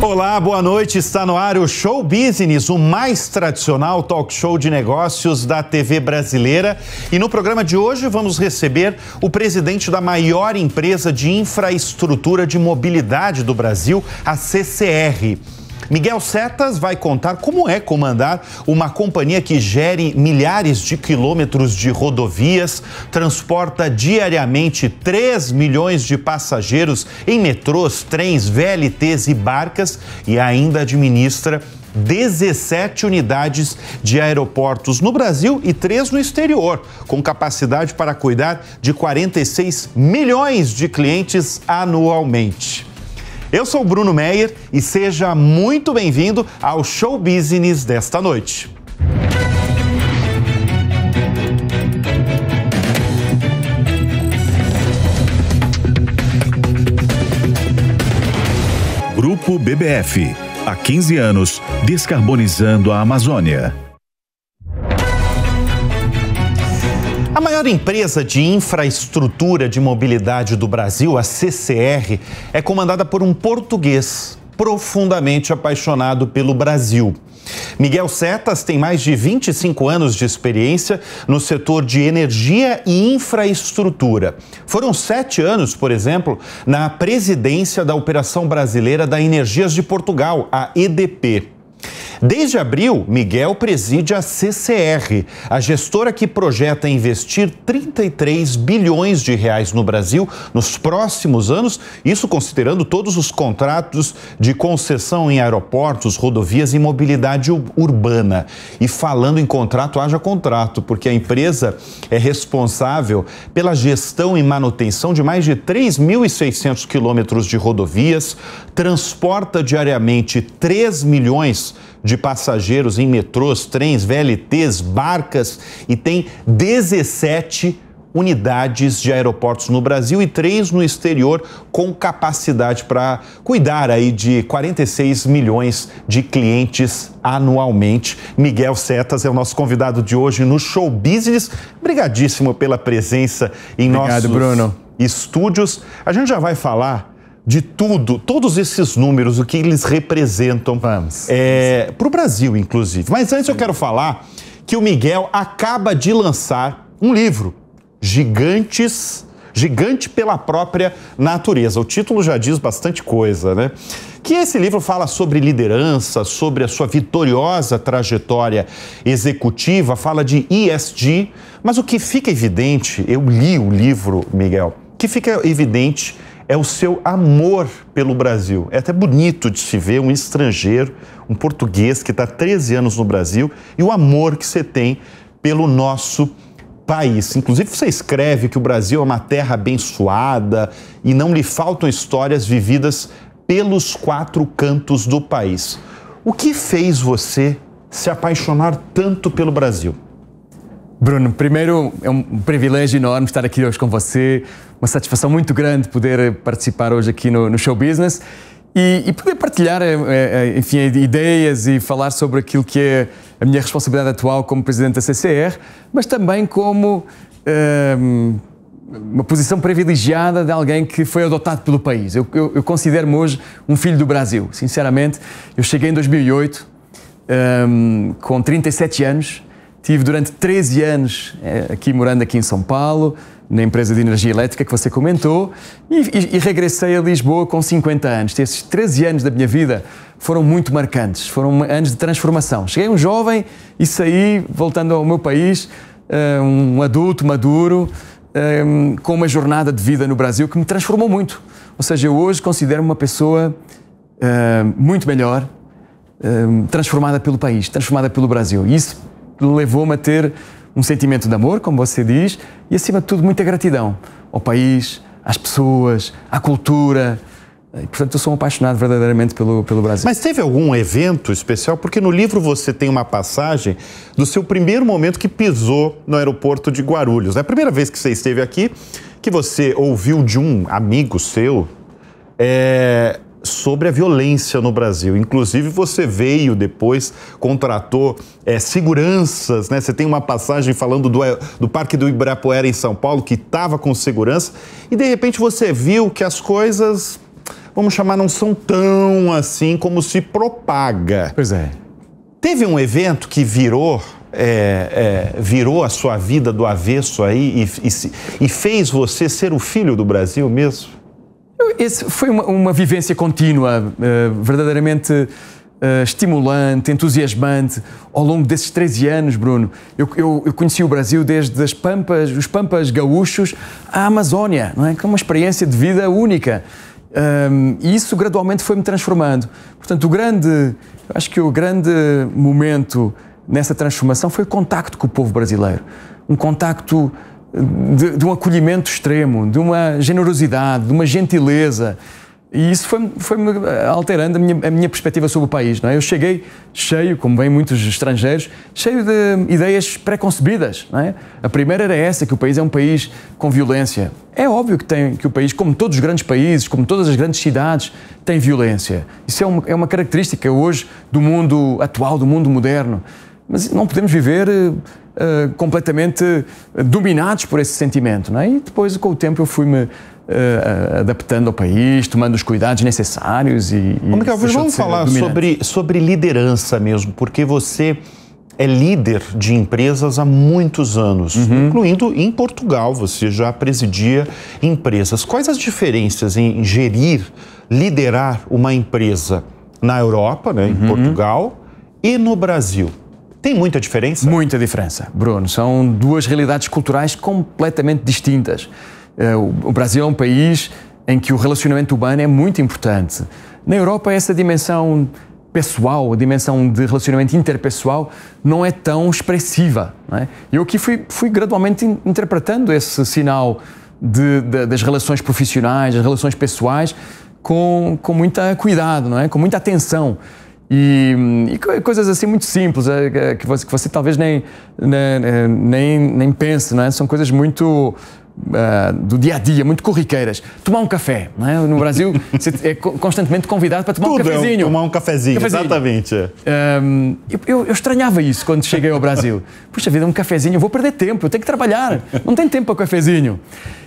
Olá, boa noite. Está no ar o Show Business, o mais tradicional talk show de negócios da TV brasileira. E no programa de hoje vamos receber o presidente da maior empresa de infraestrutura de mobilidade do Brasil, a CCR. Miguel Setas vai contar como é comandar uma companhia que gere milhares de quilômetros de rodovias, transporta diariamente 3 milhões de passageiros em metrôs, trens, VLTs e barcas e ainda administra 17 unidades de aeroportos no Brasil e três no exterior, com capacidade para cuidar de 46 milhões de clientes anualmente. Eu sou Bruno Meyer e seja muito bem-vindo ao Show Business desta noite. Grupo BBF. Há 15 anos, descarbonizando a Amazônia. A maior empresa de infraestrutura de mobilidade do Brasil, a CCR, é comandada por um português profundamente apaixonado pelo Brasil. Miguel Setas tem mais de 25 anos de experiência no setor de energia e infraestrutura. Foram sete anos, por exemplo, na presidência da Operação Brasileira da Energias de Portugal, a EDP. Desde abril, Miguel preside a CCR, a gestora que projeta investir 33 bilhões de reais no Brasil nos próximos anos, isso considerando todos os contratos de concessão em aeroportos, rodovias e mobilidade urbana. E falando em contrato, haja contrato, porque a empresa é responsável pela gestão e manutenção de mais de 3.600 quilômetros de rodovias, transporta diariamente 3 milhões de passageiros em metrôs, trens, VLTs, barcas e tem 17 unidades de aeroportos no Brasil e três no exterior com capacidade para cuidar aí de 46 milhões de clientes anualmente. Miguel Setas é o nosso convidado de hoje no Show Business. Obrigadíssimo pela presença em Obrigado, nossos Bruno. estúdios. A gente já vai falar de tudo, todos esses números, o que eles representam é, para o Brasil, inclusive. Mas antes eu quero falar que o Miguel acaba de lançar um livro, Gigantes, Gigante pela própria natureza. O título já diz bastante coisa, né? Que esse livro fala sobre liderança, sobre a sua vitoriosa trajetória executiva, fala de ESG, mas o que fica evidente, eu li o livro, Miguel, que fica evidente é o seu amor pelo Brasil. É até bonito de se ver um estrangeiro, um português que está 13 anos no Brasil e o amor que você tem pelo nosso país. Inclusive, você escreve que o Brasil é uma terra abençoada e não lhe faltam histórias vividas pelos quatro cantos do país. O que fez você se apaixonar tanto pelo Brasil? Bruno, primeiro é um privilégio enorme estar aqui hoje com você, uma satisfação muito grande poder eh, participar hoje aqui no, no Show Business e, e poder partilhar, eh, eh, enfim, ideias e falar sobre aquilo que é a minha responsabilidade atual como presidente da CCR, mas também como um, ehm, uma posição privilegiada de alguém que foi adotado pelo país. Eu, eu, eu considero-me hoje um filho do Brasil, sinceramente. Eu cheguei em 2008 um, ehm, com 37 anos, tive durante 13 anos aqui morando aqui em São Paulo, na empresa de energia elétrica que você comentou e, e, e, regressei a Lisboa com 50 anos. Esses 13 anos da minha vida foram muito marcantes, foram anos de transformação. Cheguei um jovem e saí, voltando ao meu país, eh, um adulto maduro, eh, com uma jornada de vida no Brasil que me transformou muito. Ou seja, eu hoje considero-me uma pessoa eh, muito melhor, transformada pelo país, transformada pelo Brasil. E isso levou-me a ter um sentimento de amor, como você diz, e acima de tudo muita gratidão ao país, às pessoas, à cultura. E, portanto, eu sou um apaixonado verdadeiramente pelo, pelo Brasil. Mas teve algum evento especial? Porque no livro você tem uma passagem do seu primeiro momento que pisou no aeroporto de Guarulhos. É a primeira vez que você esteve aqui, que você ouviu de um amigo seu é, sobre a violência no Brasil. Inclusive, você veio depois, contratou é, seguranças, né? Você tem uma passagem falando do, do Parque do Ibirapuera em São Paulo, que estava com segurança, e de repente você viu que as coisas, vamos chamar, não são tão assim como se propaga. Pois é. Teve um evento que virou é, é, virou a sua vida do avesso aí e, e, e, fez você ser o filho do Brasil mesmo? Esse foi uma, uma vivência contínua, uh, verdadeiramente uh, estimulante, entusiasmante, ao longo desses 13 anos, Bruno. Eu, eu, eu, conheci o Brasil desde as Pampas, os Pampas gaúchos à Amazónia, não é? que é uma experiência de vida única. Um, ehm, e isso gradualmente foi-me transformando. Portanto, o grande, acho que o grande momento nessa transformação foi o contacto com o povo brasileiro. Um contacto de, de um acolhimento extremo, de uma generosidade, de uma gentileza. E isso foi-me alterando a minha, a minha, perspectiva sobre o país. Não é? Eu cheguei cheio, como bem muitos estrangeiros, cheio de ideias preconcebidas. Não é? A primeira era essa, que o país é um país com violência. É óbvio que, tem, que o país, como todos os grandes países, como todas as grandes cidades, tem violência. Isso é uma, é uma característica hoje do mundo atual, do mundo moderno. Mas não podemos viver eh, eh, completamente dominados por esse sentimento. Não é? E depois, com o tempo, eu fui-me Uh, adaptando ao país, tomando os cuidados necessários e. e Como que é? Vamos falar sobre, sobre liderança mesmo, porque você é líder de empresas há muitos anos, uhum. incluindo em Portugal, você já presidia empresas. Quais as diferenças em gerir, liderar uma empresa na Europa, né, em uhum. Portugal e no Brasil? Tem muita diferença? Muita diferença, Bruno. São duas realidades culturais completamente distintas. Eh, o Brasil é um país em que o relacionamento humano é muito importante. Na Europa, essa dimensão pessoal, a dimensão de relacionamento interpessoal não é tão expressiva. Não é? Eu aqui fui, fui gradualmente interpretando esse sinal de, de, das relações profissionais, das relações pessoais, com, com muita cuidado, não é? com muita atenção. E, e, coisas assim muito simples, é, é, que, você, que, você, talvez nem, nem, né, né, nem, nem pense, né? são coisas muito é, do dia a dia, muito corriqueiras. Tomar um café, no Brasil você é constantemente convidado para tomar Tudo é um cafezinho. É um, tomar um cafezinho, cafezinho. exatamente. Ehm, eu, eu, estranhava isso quando cheguei ao Brasil. Puxa vida, um cafezinho, eu vou perder tempo, eu tenho que trabalhar, não tem tempo para cafezinho.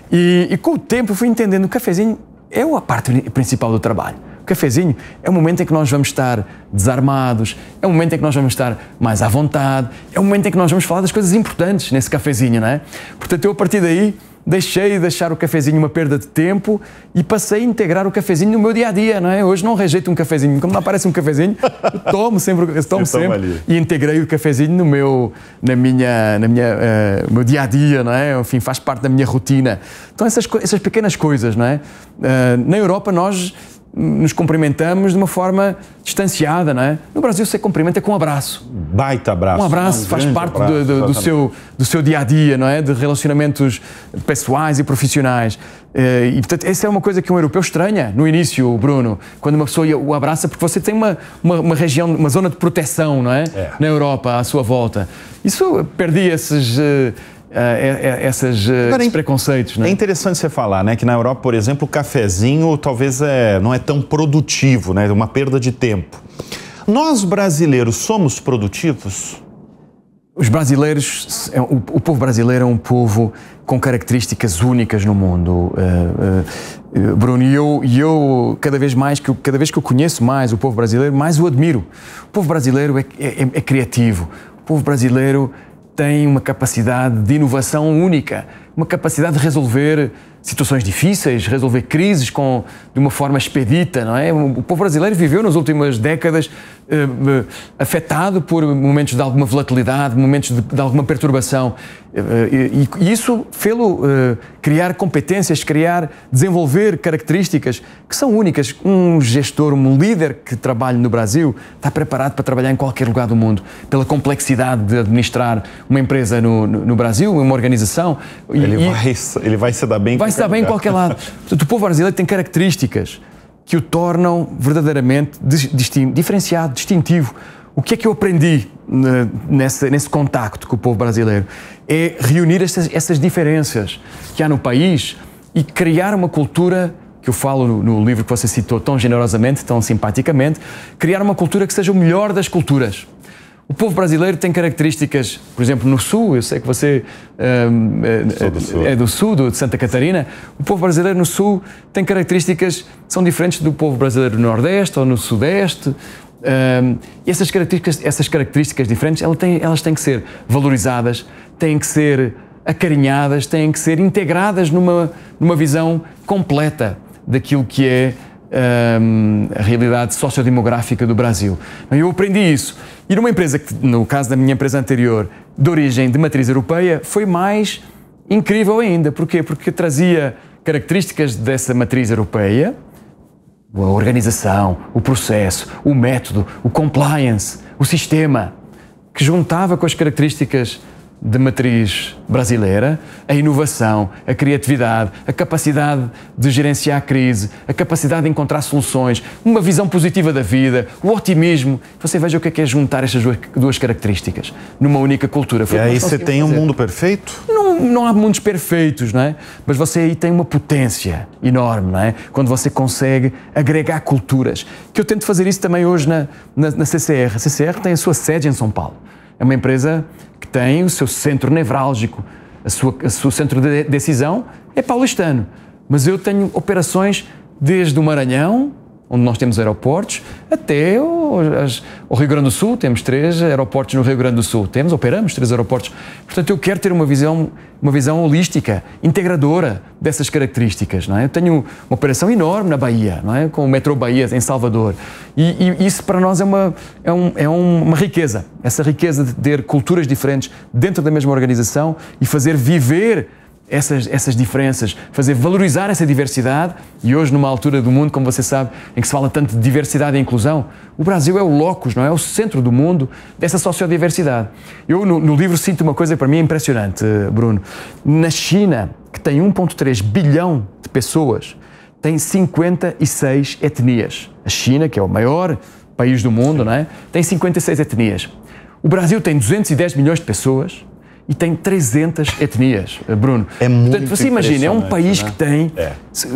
E, e com o tempo eu fui entendendo, o cafezinho é a parte principal do trabalho cafezinho é o momento em que nós vamos estar desarmados, é o momento em que nós vamos estar mais à vontade, é o momento em que nós vamos falar das coisas importantes nesse cafezinho, não é? Portanto, eu a partir daí deixei de achar o cafezinho uma perda de tempo e passei a integrar o cafezinho no meu dia a dia, não é? Hoje não rejeito um cafezinho, como não aparece um cafezinho, tomo sempre, tomo, tomo sempre ali. e integrei o cafezinho no meu, na minha, na minha, uh, meu dia a dia, não é? Enfim, faz parte da minha rotina. Então essas, essas pequenas coisas, não é? Uh, na Europa nós nos cumprimentamos de uma forma distanciada, não é? No Brasil você cumprimenta com um abraço. Baita abraço. Um abraço um faz parte abraço, do, do, do, seu, do seu dia a dia, não é? De relacionamentos pessoais e profissionais. Eh, e portanto, essa é uma coisa que um europeu estranha no início, Bruno, quando uma pessoa o abraça, porque você tem uma, uma, uma região, uma zona de proteção, não é? é? Na Europa, à sua volta. Isso perdi esses eh, uh, Agora, esses preconceitos. Né? É interessante você falar né, que na Europa, por exemplo, o cafezinho talvez é, não é tão produtivo, né, uma perda de tempo. Nós brasileiros somos produtivos? Os brasileiros, o povo brasileiro é um povo com características únicas no mundo. Bruno, e eu, eu, cada vez mais que eu, cada vez que eu conheço mais o povo brasileiro, mais o admiro. O povo brasileiro é, é, é criativo. O povo brasileiro tem uma capacidade de inovação única uma capacidade de resolver situações difíceis, resolver crises com, de uma forma expedita, não é? O povo brasileiro viveu nas últimas décadas eh, eh, afetado por momentos de alguma volatilidade, momentos de, de alguma perturbação. Eh, eh, e, e, isso fê-lo eh, criar competências, criar, desenvolver características que são únicas. Um gestor, um líder que trabalha no Brasil está preparado para trabalhar em qualquer lugar do mundo, pela complexidade de administrar uma empresa no, no, no Brasil, uma organização ele, e, vai, ele vai se dar bem Vai se dar bem em qualquer lado. Portanto, o povo brasileiro tem características que o tornam verdadeiramente distin diferenciado, distintivo. O que é que eu aprendi nesse, nesse contacto com o povo brasileiro? É reunir essas, essas diferenças que há no país e criar uma cultura que eu falo no, no, livro que você citou tão generosamente, tão simpaticamente, criar uma cultura que seja o melhor das culturas. O povo brasileiro tem características, por exemplo, no Sul, eu sei que você hum, é, do sul. é do Sul, de Santa Catarina. O povo brasileiro no Sul tem características que são diferentes do povo brasileiro no Nordeste ou no Sudeste. Hum, e essas características, essas características diferentes elas têm, elas têm que ser valorizadas, têm que ser acarinhadas, têm que ser integradas numa, numa visão completa daquilo que é Ehm, a realidade sociodemográfica do Brasil. Eu aprendi isso. E numa empresa que, no caso da minha empresa anterior, de origem de matriz europeia, foi mais incrível ainda. Porquê? Porque trazia características dessa matriz europeia, a organização, o processo, o método, o compliance, o sistema, que juntava com as características de matriz brasileira, a inovação, a criatividade, a capacidade de gerenciar a crise, a capacidade de encontrar soluções, uma visão positiva da vida, o otimismo. Você veja o que é, que é juntar estas duas características numa única cultura. Foi e aí você tem fazer. um mundo perfeito? Não, não há mundos perfeitos, não é? Mas você aí tem uma potência enorme, não é? Quando você consegue agregar culturas. Que eu tento fazer isso também hoje na, na, na CCR. A CCR tem a sua sede em São Paulo. É uma empresa que tem o seu centro nevrálgico, a sua, o seu centro de decisão é paulistano. Mas eu tenho operações desde o Maranhão onde nós temos aeroportos, até o, as, o, Rio Grande do Sul, temos três aeroportos no Rio Grande do Sul, temos, operamos três aeroportos. Portanto, eu quero ter uma visão, uma visão holística, integradora dessas características. Não é? Eu tenho uma operação enorme na Bahia, não é? com o Metro Bahia em Salvador, e, e isso para nós é uma, é, um, é uma riqueza, essa riqueza de ter culturas diferentes dentro da mesma organização e fazer viver essas, essas diferenças, fazer valorizar essa diversidade. E hoje, numa altura do mundo, como você sabe, em que se fala tanto de diversidade e inclusão, o Brasil é o locus, não é? é o centro do mundo dessa sociodiversidade. Eu, no, no livro, sinto uma coisa para mim impressionante, Bruno. Na China, que tem 1,3 bilhão de pessoas, tem 56 etnias. A China, que é o maior país do mundo, não é? tem 56 etnias. O Brasil tem 210 milhões de pessoas, e tem 300 etnias, Bruno. É muito Portanto, você imagina, é um país é? que tem. É.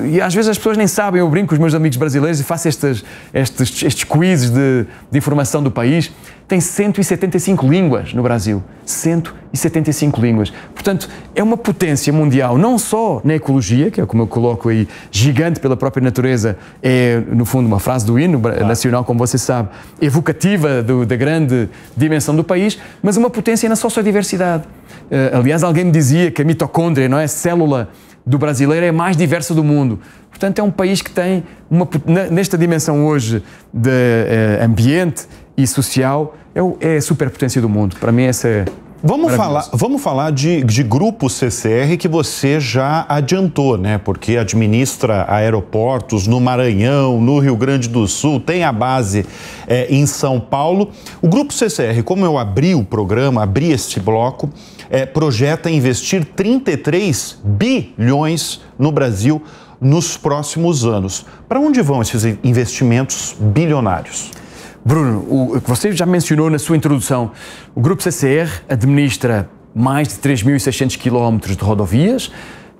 E às vezes as pessoas nem sabem. Eu brinco com os meus amigos brasileiros e faço estas, estes, estes quizzes de, de informação do país tem 175 línguas no Brasil. 175 línguas. Portanto, é uma potência mundial, não só na ecologia, que é como eu coloco aí, gigante pela própria natureza, é, no fundo, uma frase do hino claro. nacional, como você sabe, evocativa do, da grande dimensão do país, mas uma potência na sociodiversidade. Uh, aliás, alguém me dizia que a mitocôndria, não é? A célula do brasileiro é a mais diversa do mundo. Portanto, é um país que tem, uma, nesta dimensão hoje de eh, ambiente e social é, o, é a superpotência do mundo. Para mim, essa é. Vamos falar, vamos falar de, de grupo CCR que você já adiantou, né? Porque administra aeroportos no Maranhão, no Rio Grande do Sul, tem a base é, em São Paulo. O grupo CCR, como eu abri o programa, abri este bloco, é, projeta investir 33 bilhões no Brasil nos próximos anos. Para onde vão esses investimentos bilionários? Bruno, o que você já mencionou na sua introdução, o Grupo CCR administra mais de 3.600 quilómetros de rodovias,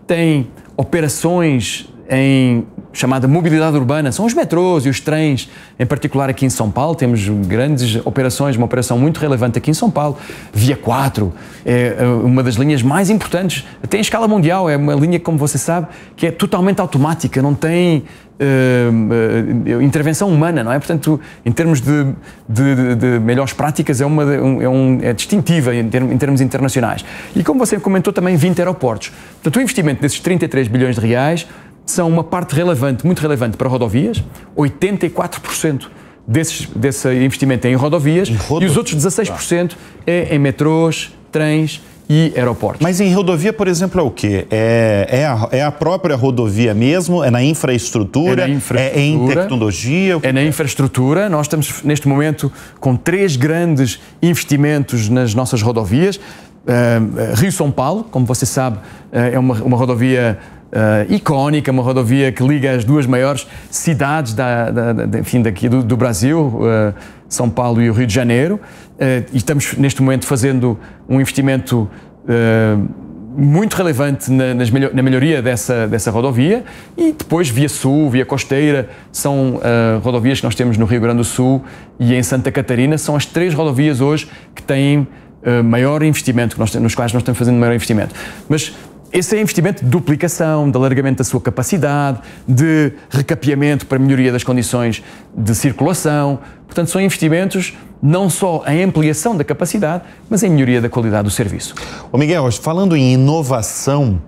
tem operações em chamada mobilidade urbana, são os metrôs e os trens, em particular aqui em São Paulo, temos grandes operações, uma operação muito relevante aqui em São Paulo, Via 4, é, é uma das linhas mais importantes, até em escala mundial, é uma linha, como você sabe, que é totalmente automática, não tem Uh, uh, intervenção humana, não é? Portanto, em termos de, de, de melhores práticas, é, uma, é, um, é distintiva em termos, em termos, internacionais. E como você comentou, também 20 aeroportos. Portanto, o investimento desses 33 bilhões de reais são uma parte relevante, muito relevante para rodovias, 84% desses, desse investimento é em rodovias e os outros 16% é em metrôs, trens, e aeroportos. Mas em rodovia, por exemplo, é o quê? É, é, a, é a própria rodovia mesmo? É na infraestrutura? É, na infraestrutura, é, em tecnologia? É na é? infraestrutura. Nós estamos, neste momento, com três grandes investimentos nas nossas rodovias. Uh, eh, eh, Rio-São Paulo, como você sabe, eh, é uma, uma rodovia uh, icónica, uma rodovia que liga as duas maiores cidades da, da, da enfim, daqui do, do Brasil, uh, São Paulo e o Rio de Janeiro. Uh, e estamos neste momento fazendo um investimento muito relevante na, na melhoria dessa, dessa rodovia e depois via sul, via costeira, são uh, rodovias que nós temos no Rio Grande do Sul e em Santa Catarina, são as três rodovias hoje que têm uh, maior investimento, que nós, nos quais nós estamos fazendo maior investimento. Mas esse é investimento de duplicação, de alargamento da sua capacidade, de recapeamento para melhoria das condições de circulação. Portanto, são investimentos não só em ampliação da capacidade, mas em melhoria da qualidade do serviço. Ô Miguel, falando em inovação,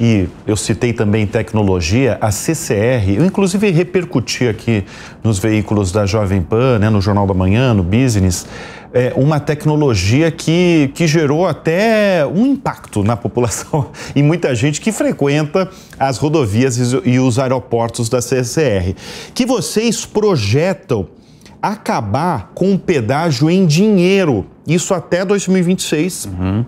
e eu citei também tecnologia, a CCR, eu inclusive repercuti aqui nos veículos da Jovem Pan, né, no Jornal da Manhã, no Business, é, uma tecnologia que, que gerou até um impacto na população e muita gente que frequenta as rodovias e os aeroportos da CCR. Que vocês projetam acabar com o pedágio em dinheiro, isso até 2026. Uhum.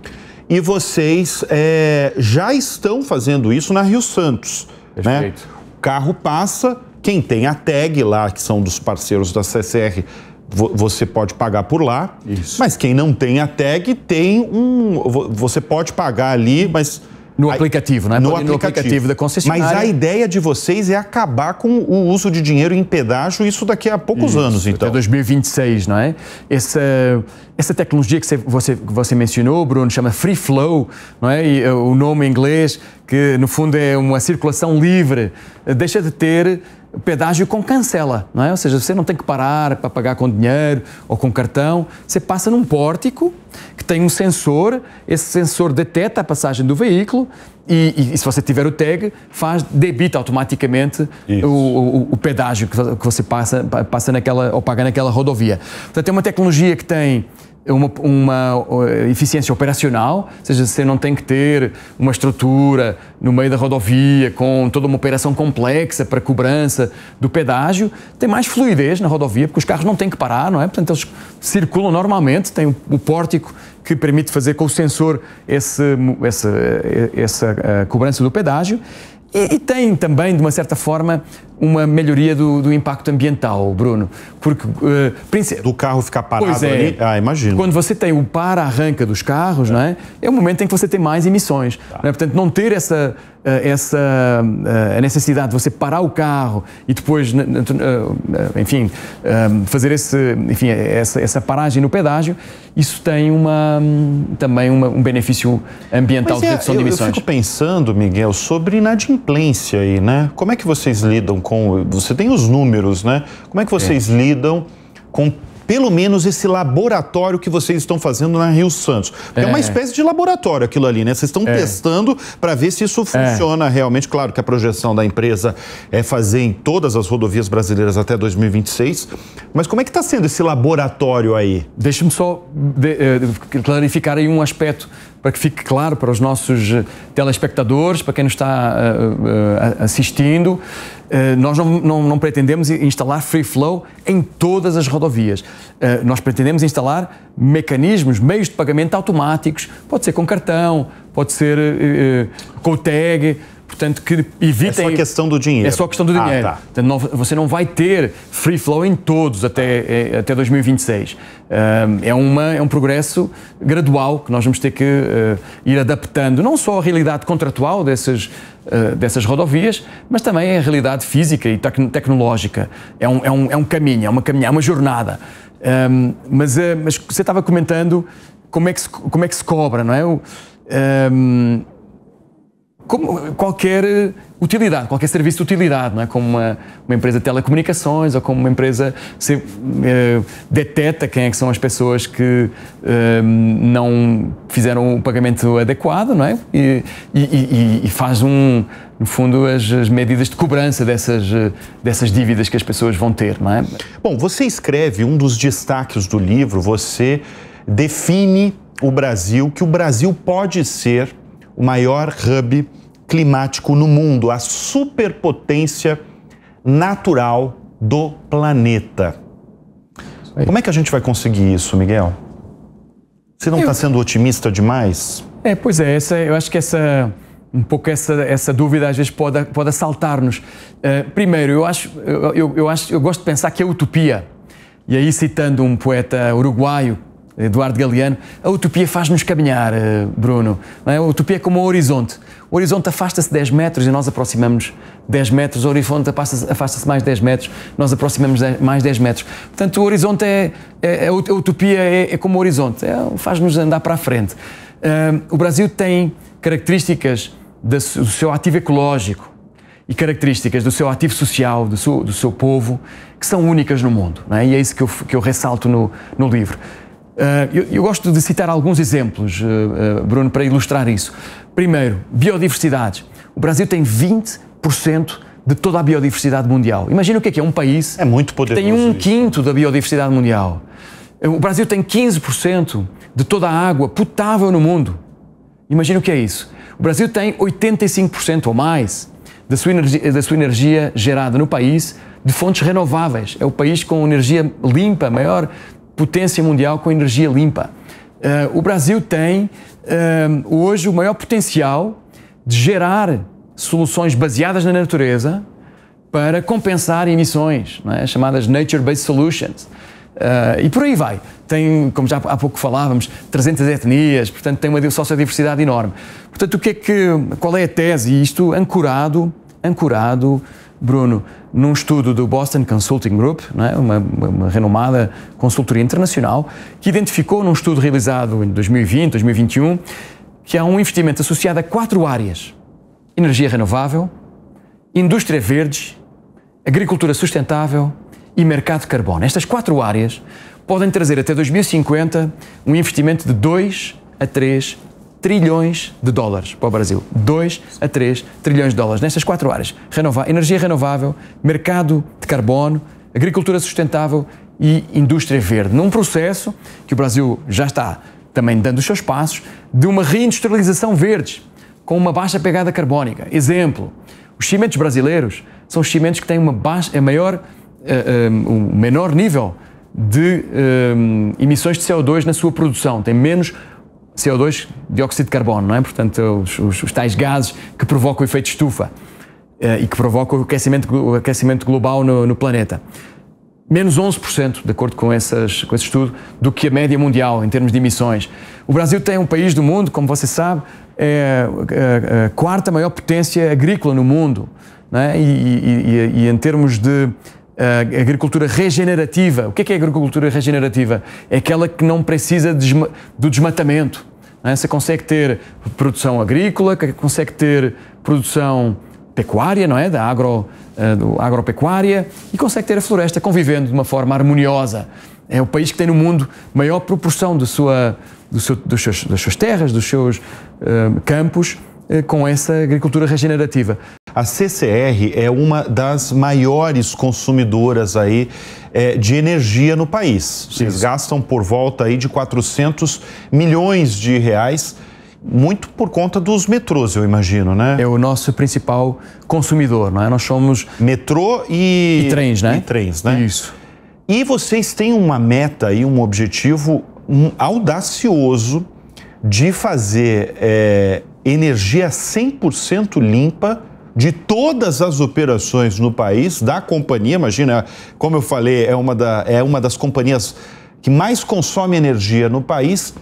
E vocês é, já estão fazendo isso na Rio Santos. Né? O carro passa, quem tem a tag lá, que são dos parceiros da CCR, você pode pagar por lá, Isso. mas quem não tem a tag tem um. Você pode pagar ali, mas. No aplicativo, né? No, no aplicativo. da concessionária. Mas a ideia de vocês é acabar com o uso de dinheiro em pedágio, isso daqui a poucos isso, anos, então. Até 2026, não é? Essa, essa tecnologia que você, que você mencionou, Bruno, chama Free Flow, não é? E, eh, o nome em inglês, que no fundo é uma circulação livre, deixa de ter pedágio com cancela, não é? Ou seja, você não tem que parar para pagar com dinheiro ou com cartão. Você passa num pórtico que tem um sensor, esse sensor detecta a passagem do veículo e, e, e se você tiver o tag, faz debita automaticamente o, o, o, pedágio que você passa, passa naquela ou paga naquela rodovia. Portanto, tem é uma tecnologia que tem é uma, uma eficiência operacional, ou seja, você não tem que ter uma estrutura no meio da rodovia com toda uma operação complexa para cobrança do pedágio, tem mais fluidez na rodovia, porque os carros não têm que parar, não é? Portanto, eles circulam normalmente, tem o pórtico que permite fazer com o sensor esse, eh, essa, essa eh, cobrança do pedágio e, e, tem também, de uma certa forma, uma melhoria do, do impacto ambiental, Bruno. Porque. Uh, do carro ficar parado pois é, ali? Ah, imagino. Quando você tem o para-arranca dos carros, é. Não é? é o momento em que você tem mais emissões. Tá. Não é? Portanto, não ter essa eh, essa eh, a necessidade de você parar o carro e depois, eh, enfim, fazer esse, enfim, essa, essa paragem no pedágio, isso tem uma, também uma, um benefício ambiental Mas de é, redução é, eu, de emissões. Eu fico pensando, Miguel, sobre inadimplência aí, né? Como é que vocês lidam com. Você tem os números, né? Como é que vocês é. lidam com pelo menos esse laboratório que vocês estão fazendo na Rio Santos. É. é, uma é. espécie de laboratório aquilo ali, né? Vocês estão é. testando para ver se isso é. funciona realmente. Claro que a projeção da empresa é fazer em todas as rodovias brasileiras até 2026, mas como é que está sendo esse laboratório aí? Deixa-me só de, de, eh, clarificar aí um aspecto para que fique claro para os nossos eh, telespectadores, para quem nos está uh, uh, assistindo, uh, nós não, não, não, pretendemos instalar free flow em todas as rodovias. nós pretendemos instalar mecanismos, meios de pagamento automáticos, pode ser com cartão, pode ser com o tag Portanto, que evitem. É só questão do dinheiro. É só questão do ah, dinheiro. Ah, tá. Portanto, não, você não vai ter free flow em todos até, é, até 2026. É, uma, é um progresso gradual que nós vamos ter que uh, ir adaptando, não só a realidade contratual dessas, uh, dessas rodovias, mas também a realidade física e tec tecnológica. É um, é, um, é um caminho, é uma caminhada, é uma jornada. mas, uh, mas você estava comentando como é, que se, como é que se cobra, não é? O, como qualquer eh, utilidade, qualquer serviço de utilidade, não é? como uma, uma empresa de telecomunicações ou como uma empresa se, uh, deteta quem é que são as pessoas que uh, não fizeram o pagamento adequado não é? e, e, e, e faz um, no fundo, as, as, medidas de cobrança dessas, dessas dívidas que as pessoas vão ter. Não é? Bom, você escreve um dos destaques do livro, você define o Brasil, que o Brasil pode ser o maior hub climático no mundo, a superpotência natural do planeta. Como é que a gente vai conseguir isso, Miguel? Você não está eu... sendo otimista demais? É, pois é, essa, eu acho que essa um pouco essa, essa dúvida às vezes pode, pode assaltar-nos. Uh, primeiro, eu acho, eu, eu, eu, acho, eu gosto de pensar que é utopia. E aí, citando um poeta uruguaio Eduardo Galeano, a utopia faz-nos caminhar, eh, Bruno. É? A utopia é como o horizonte. O horizonte afasta-se 10 metros e nós aproximamos 10 metros. O horizonte afasta-se afasta mais 10 metros, nós aproximamos mais 10 metros. Portanto, o horizonte é. é, é a utopia é, é como o horizonte, é, faz-nos andar para a frente. Uh, o Brasil tem características do seu ativo ecológico e características do seu ativo social, do seu, do seu povo, que são únicas no mundo. É? E é isso que eu, que eu ressalto no, no livro. Ah, eu, eu gosto de citar alguns exemplos, ah, ah, Bruno, para ilustrar isso. Primeiro, biodiversidade. O Brasil tem 20% de toda a biodiversidade mundial. Imagina o que é que é um país é muito poderoso, que tem um quinto da biodiversidade mundial. O Brasil tem 15% de toda a água potável no mundo. Imagina o que é isso. O Brasil tem 85% ou mais da sua, energia, da sua energia gerada no país de fontes renováveis. É o país com energia limpa maior potência mundial com energia limpa. Uh, o Brasil tem uh, hoje o maior potencial de gerar soluções baseadas na natureza para compensar emissões, é? chamadas Nature-Based Solutions. Uh, e por aí vai. Tem, como já há pouco falávamos, 300 etnias, portanto tem uma sociodiversidade enorme. Portanto, o que é que, qual é a tese? E isto ancorado, ancorado Bruno, num estudo do Boston Consulting Group, é? uma, uma, renomada consultoria internacional, que identificou num estudo realizado em 2020, 2021, que há um investimento associado a quatro áreas: energia renovável, indústria verde, agricultura sustentável e mercado de carbono. Estas quatro áreas podem trazer até 2050 um investimento de 2 a 3 trilhões de dólares para o Brasil. 2 a 3 trilhões de dólares nestas quatro áreas: Renova energia renovável, mercado de carbono, agricultura sustentável e indústria verde. Num processo que o Brasil já está também dando os seus passos de uma reindustrialização verde, com uma baixa pegada carbónica. Exemplo: os cimentos brasileiros são os cimentos que têm uma baixa, a maior, uh, eh, um eh, menor nível de eh, emissões de CO2 na sua produção, tem menos CO2, dióxido de carbono, não é? Portanto, os, os, os tais gases que provocam o efeito estufa eh, e que provocam o aquecimento, o aquecimento global no, no planeta menos 11%, de acordo com, essas, com esse estudo, do que a média mundial em termos de emissões. O Brasil tem um país do mundo, como você sabe, é, é, é a, quarta maior potência agrícola no mundo. Né? E, e, e, e em termos de Uh, agricultura regenerativa. O que é, que é agricultura regenerativa? É aquela que não precisa desma do desmatamento. Né? Você consegue ter produção agrícola, consegue ter produção pecuária, não é? Da agro, uh, do agropecuária e consegue ter a floresta convivendo de uma forma harmoniosa. É o país que tem no mundo maior proporção de sua, do seu, dos seus, das suas terras, dos seus uh, campos com essa agricultura regenerativa. A CCR é uma das maiores consumidoras aí é, de energia no país. Vocês Isso. gastam por volta aí de 400 milhões de reais, muito por conta dos metrôs, eu imagino, né? É o nosso principal consumidor, não é? Nós somos metrô e, e trens, né? E trens, né? Isso. E vocês têm uma meta e um objetivo hum, audacioso de fazer é, energia 100% limpa de todas as operações no país da companhia. Imagina, como eu falei, é uma, da, é uma das companhias que mais consome energia no país,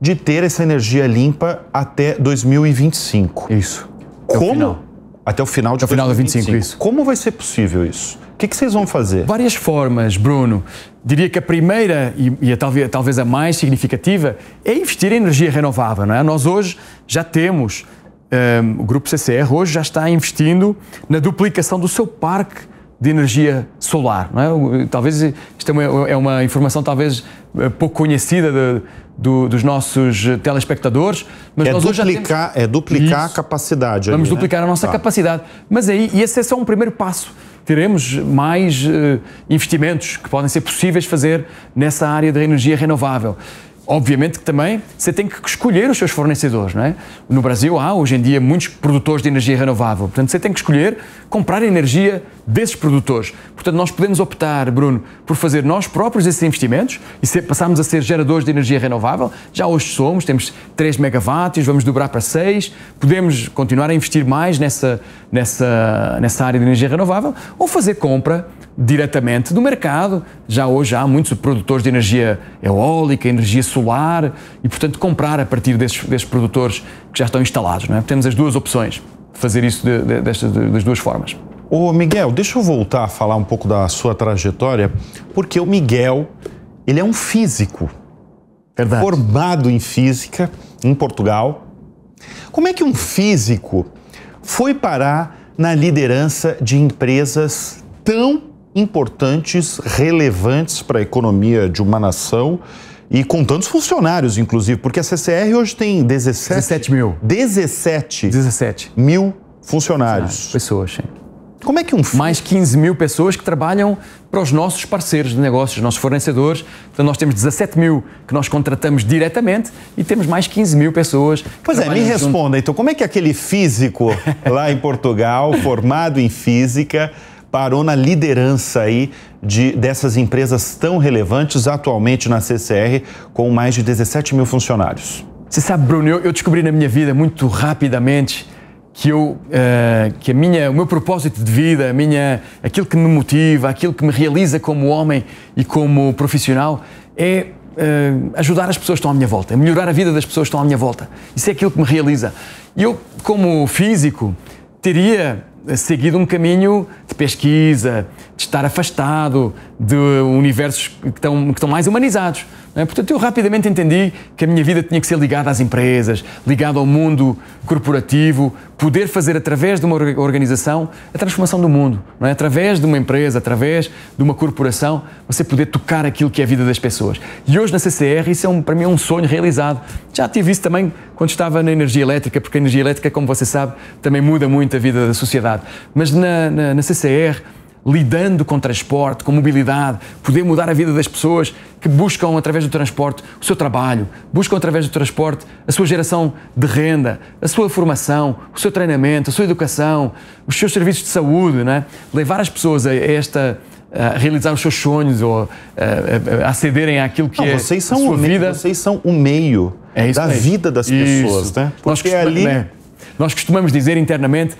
de ter essa energia limpa até 2025. Isso. Até como? O final. Até o final de até 2025. final isso. Como vai ser possível isso? O que, que, vocês vão fazer? Várias formas, Bruno. Diria que a primeira e, e a, talvez, talvez a mais significativa é investir em energia renovável. Não é? Nós hoje já temos um, ehm, o Grupo CCR hoje já está investindo na duplicação do seu parque de energia solar. É? Talvez isto é uma, é uma, informação talvez eh, pouco conhecida de, do, dos nossos telespectadores, mas é nós duplicar, hoje já temos... É duplicar Isso. a capacidade. Vamos ali, né? duplicar né? a nossa tá. capacidade. Mas aí, e esse é só um primeiro passo. Teremos mais uh, investimentos que podem ser possíveis fazer nessa área da energia renovável. Obviamente que também você tem que escolher os seus fornecedores, não é? No Brasil há hoje em dia muitos produtores de energia renovável, portanto você tem que escolher comprar energia desses produtores. Portanto nós podemos optar, Bruno, por fazer nós próprios esses investimentos e passarmos a ser geradores de energia renovável. Já hoje somos, temos 3 megawatts, vamos dobrar para 6, podemos continuar a investir mais nessa, nessa, nessa área de energia renovável ou fazer compra diretamente do mercado. Já hoje há muitos produtores de energia eólica, energia solar, solar e, portanto, comprar a partir desses, desses produtores que já estão instalados. É? Temos as duas opções, fazer isso de, de, destas, de, das duas formas. Ô Miguel, deixa eu voltar a falar um pouco da sua trajetória, porque o Miguel, ele é um físico. Verdade. Formado em física em Portugal. Como é que um físico foi parar na liderança de empresas tão importantes, relevantes para a economia de uma nação e com tantos funcionários, inclusive, porque a CCR hoje tem 17... 17 mil. 17. 17. Mil funcionários. Ah, pessoas, sim. Como é que um... Mais 15 mil pessoas que trabalham para os nossos parceiros de negócios, nossos fornecedores. Então nós temos 17 mil que nós contratamos diretamente e temos mais 15 mil pessoas. pois é, me responda junto... então, como é que é aquele físico lá em Portugal, formado em física, parou na liderança aí de, dessas empresas tão relevantes atualmente na CCR, com mais de 17 mil funcionários. Você sabe, Bruno, eu, eu descobri na minha vida muito rapidamente que eu uh, que a minha o meu propósito de vida a minha aquilo que me motiva aquilo que me realiza como homem e como profissional é uh, ajudar as pessoas que estão à minha volta é melhorar a vida das pessoas que estão à minha volta isso é aquilo que me realiza e eu como físico teria seguido um caminho de pesquisa, de estar afastado de universos que estão, que estão mais humanizados. É? Portanto, eu rapidamente entendi que a minha vida tinha que ser ligada às empresas, ligada ao mundo corporativo, poder fazer através de uma organização a transformação do mundo, é? através de uma empresa, através de uma corporação, você poder tocar aquilo que é a vida das pessoas. E hoje na CCR isso é um, para mim é um sonho realizado. Já tive isso também quando estava na energia elétrica, porque a energia elétrica, como você sabe, também muda muito a vida da sociedade. Mas na, na, na CCR, lidando com transporte, com mobilidade, poder mudar a vida das pessoas que buscam através do transporte o seu trabalho, buscam através do transporte a sua geração de renda, a sua formação, o seu treinamento, a sua educação, os seus serviços de saúde, né? levar as pessoas a esta eh, realizar os seus sonhos ou uh, acederem àquilo que Não, é vocês é a sua o meio, vida. Vocês são o meio é da vida das isso. pessoas, né? Porque Nós ali... Né? Nós costumamos dizer internamente,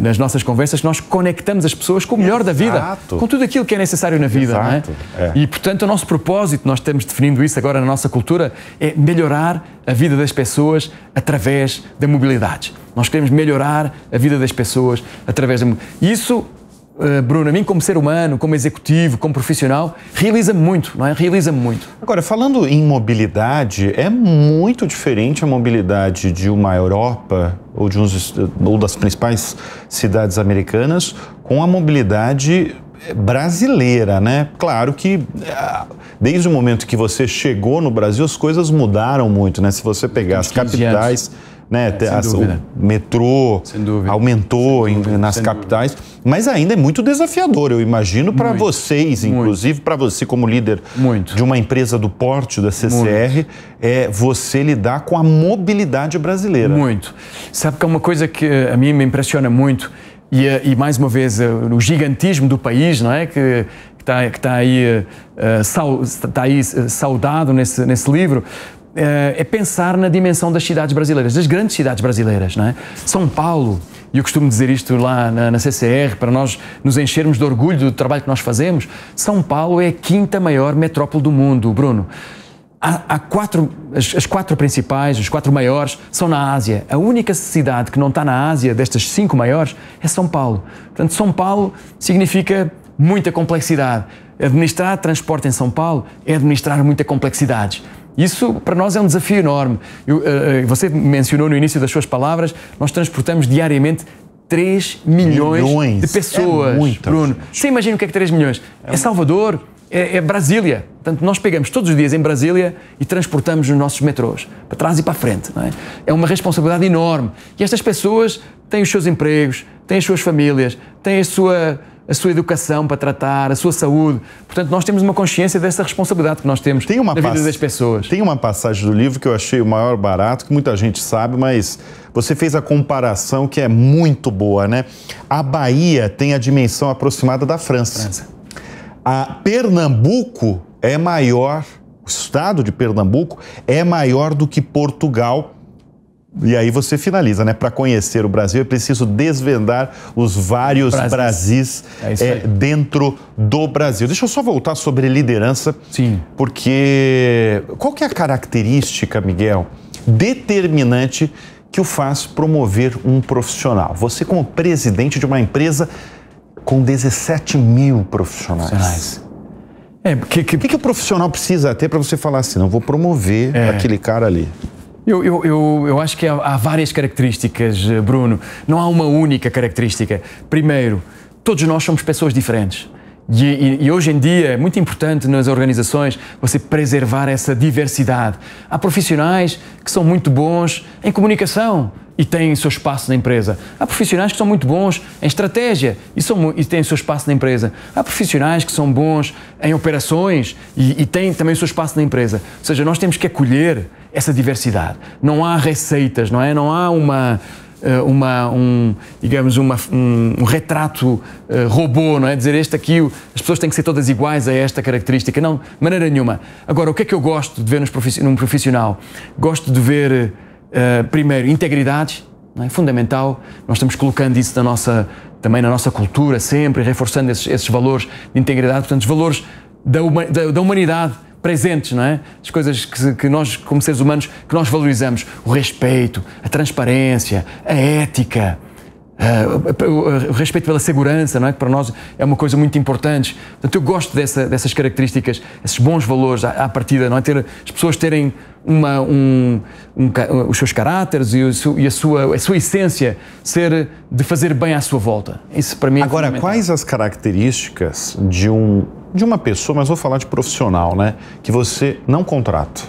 nas nossas conversas, que nós conectamos as pessoas com o melhor Exato. da vida, com tudo aquilo que é necessário na vida. É? Exato. É? É. E, portanto, o nosso propósito, nós estamos definindo isso agora na nossa cultura, é melhorar a vida das pessoas através da mobilidade. Nós queremos melhorar a vida das pessoas através da mobilidade. Isso eh, Bruno, a mim como ser humano, como executivo, como profissional, realiza muito, não é? realiza muito. Agora, falando em mobilidade, é muito diferente a mobilidade de uma Europa ou, de uns, ou das principais cidades americanas com a mobilidade eh, brasileira, né? Claro que eh, desde o momento que você chegou no Brasil, as coisas mudaram muito, né? Se você pegar as capitais né? É, As, o metrô aumentou em, nas capitais, dúvida. mas ainda é muito desafiador, eu imagino, para vocês, inclusive para você como líder muito. de uma empresa do porte da CCR, muito. é você lidar com a mobilidade brasileira. Muito. Sabe que é uma coisa que eh, a mim me impressiona muito e, eh, e mais uma vez eh, o gigantismo do país, não é que está que tá, tá está aí, uh, sal, aí saudado nesse, nesse livro, eh, é pensar na dimensão das cidades brasileiras, das grandes cidades brasileiras, não é? São Paulo, e eu costumo dizer isto lá na, na, CCR, para nós nos enchermos de orgulho do trabalho que nós fazemos, São Paulo é a quinta maior metrópole do mundo, Bruno. Há, há quatro, as, as, quatro principais, os quatro maiores, são na Ásia. A única cidade que não está na Ásia, destas cinco maiores, é São Paulo. Portanto, São Paulo significa muita complexidade. Administrar transporte em São Paulo é administrar muita complexidade. Isso para nós é um desafio enorme. Eu, uh, você mencionou no início das suas palavras, nós transportamos diariamente 3 milhões, milhões. de é pessoas. É muita, Bruno, gente. você imagina o que é que 3 milhões? É, é Salvador, é, é, Brasília. Portanto, nós pegamos todos os dias em Brasília e transportamos nos nossos metrôs, para trás e para frente. É? é? uma responsabilidade enorme. E estas pessoas têm os seus empregos, têm as suas famílias, têm a sua a sua educação para tratar, a sua saúde. Portanto, nós temos uma consciência dessa responsabilidade que nós temos tem uma na vida das pessoas. Tem uma passagem do livro que eu achei o maior barato, que muita gente sabe, mas você fez a comparação que é muito boa, né? A Bahia tem a dimensão aproximada da França. França. A Pernambuco é maior, o estado de Pernambuco é maior do que Portugal e aí você finaliza, né? Para conhecer o Brasil é preciso desvendar os vários Brasis, Brasis é é, dentro do Brasil. Deixa eu só voltar sobre liderança. Sim. Porque qual que é a característica, Miguel, determinante que o faz promover um profissional? Você como presidente de uma empresa com 17 mil profissionais. profissionais. É, porque, que... O que, que o profissional precisa ter para você falar assim, não vou promover é. aquele cara ali? Eu, eu, eu, eu, acho que há várias características, eh, Bruno. Não há uma única característica. Primeiro, todos nós somos pessoas diferentes. E, e, e, hoje em dia é muito importante nas organizações você preservar essa diversidade. Há profissionais que são muito bons em comunicação, e têm o seu espaço na empresa. Há profissionais que são muito bons em estratégia e, são, e têm o seu espaço na empresa. Há profissionais que são bons em operações e, e têm também o seu espaço na empresa. Ou seja, nós temos que acolher essa diversidade. Não há receitas, não é? Não há uma eh, uma, um, digamos, uma, um, um retrato uh, robô, não é? Dizer este aqui, as pessoas têm que ser todas iguais a esta característica. Não, de maneira nenhuma. Agora, o que é que eu gosto de ver nos num profissional? Gosto de ver eh, primeiro, integridade, é? fundamental. Nós estamos colocando isso na nossa, também na nossa cultura sempre, reforçando esses, esses valores de integridade, portanto, os valores da, da, da humanidade presentes, não é? As coisas que, que, nós, como seres humanos, que nós valorizamos. O respeito, a transparência, a ética, é, o respeito pela segurança, não é? que para nós é uma coisa muito importante. Portanto, eu gosto dessa, dessas características, esses bons valores à, à partida, não é? Ter, as pessoas terem uma, um, um, uh, os seus caráteres e, o, e a, sua, a sua essência ser de fazer bem à sua volta. Isso para mim é Agora, quais as características de, um, de uma pessoa, mas vou falar de profissional, né? que você não contrata?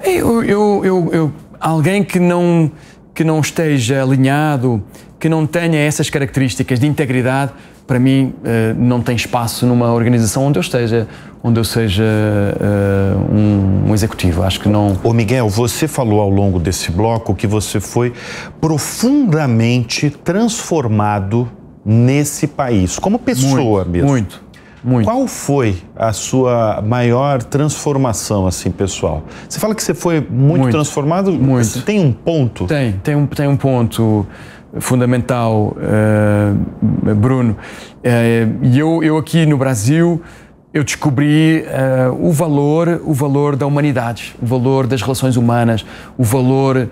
É, eu, eu, eu, eu alguém que não que não esteja alinhado, que não tenha essas características de integridade, para mim eh, não tem espaço numa organização onde eu esteja, onde eu seja eh, um, executivo. Acho que não. Ô Miguel, você falou ao longo desse bloco que você foi profundamente transformado nesse país, como pessoa muito, mesmo. Muito. Muito. Qual foi a sua maior transformação, assim, pessoal? Você fala que você foi muito, muito transformado. Assim, muito. Você tem um ponto? Tem, tem um, tem um ponto eh, fundamental, uh, Bruno. Eh, e uh, eu, eu aqui no Brasil eu descobri uh, o valor, o valor da humanidade, o valor das relações humanas, o valor uh,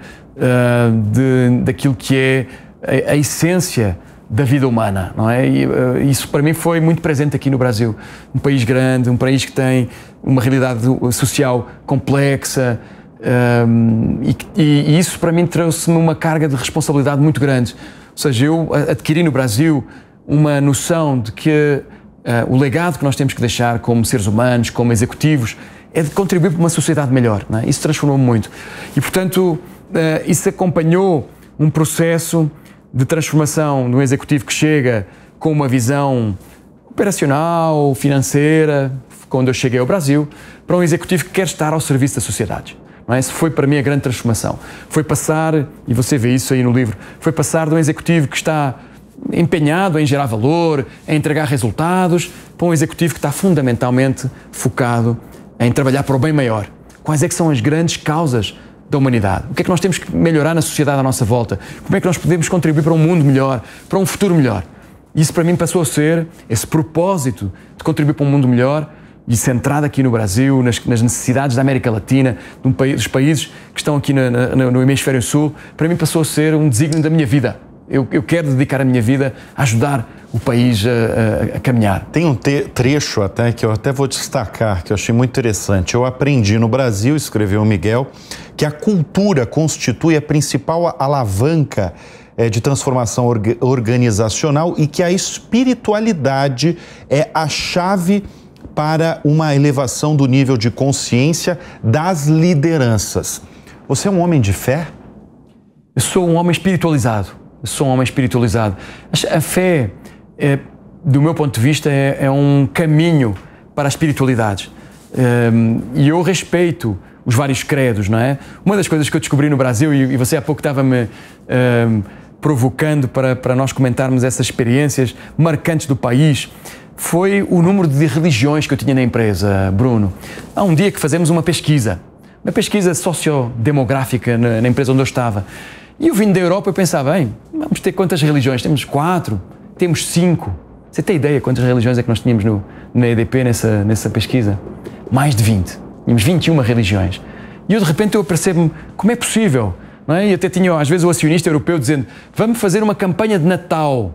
de, daquilo que é a, a essência da vida humana, não é? E uh, isso para mim foi muito presente aqui no Brasil. Um país grande, um país que tem uma realidade social complexa, um, ehm, e, e, isso para mim trouxe-me uma carga de responsabilidade muito grande. Ou seja, eu adquiri no Brasil uma noção de que uh, o legado que nós temos que deixar como seres humanos, como executivos, é de contribuir para uma sociedade melhor. É? Isso transformou-me muito. E portanto, uh, isso acompanhou um processo de transformação de um executivo que chega com uma visão operacional, financeira, quando eu cheguei ao Brasil, para um executivo que quer estar ao serviço da sociedade. Não é? Isso foi para mim a grande transformação. Foi passar, e você vê isso aí no livro, foi passar de um executivo que está empenhado em gerar valor, em entregar resultados, para um executivo que está fundamentalmente focado em trabalhar para o bem maior. Quais é que são as grandes causas da humanidade? O que é que nós temos que melhorar na sociedade à nossa volta? Como é que nós podemos contribuir para um mundo melhor, para um futuro melhor? Isso para mim passou a ser esse propósito de contribuir para um mundo melhor e centrado aqui no Brasil, nas, nas necessidades da América Latina, um país, dos países que estão aqui na, na, no hemisfério sul, para mim passou a ser um desígnio da minha vida. Eu, eu quero dedicar a minha vida a ajudar o país a, a, a caminhar. Tem um trecho até que eu até vou destacar, que eu achei muito interessante. Eu aprendi no Brasil, escreveu Miguel, que a cultura constitui a principal alavanca é, de transformação organizacional e que a espiritualidade é a chave para uma elevação do nível de consciência das lideranças. Você é um homem de fé? Eu sou um homem espiritualizado sou um homem espiritualizado. A fé, é, do meu ponto de vista, é, é um caminho para a espiritualidade. Um, ehm, e eu respeito os vários credos, não é? Uma das coisas que eu descobri no Brasil, e, e você há pouco estava-me um, ehm, provocando para, para nós comentarmos essas experiências marcantes do país, foi o número de religiões que eu tinha na empresa, Bruno. Há um dia que fazemos uma pesquisa, uma pesquisa sociodemográfica na, na empresa onde eu estava. E eu vindo da Europa, eu pensava, bem, vamos ter quantas religiões? Temos quatro, temos cinco. Você tem ideia quantas religiões é que nós tínhamos no, na EDP nessa, nessa pesquisa? Mais de 20. Tínhamos 21 religiões. E eu de repente eu percebo-me como é possível. Não é? E até tinha às vezes o acionista europeu dizendo vamos fazer uma campanha de Natal.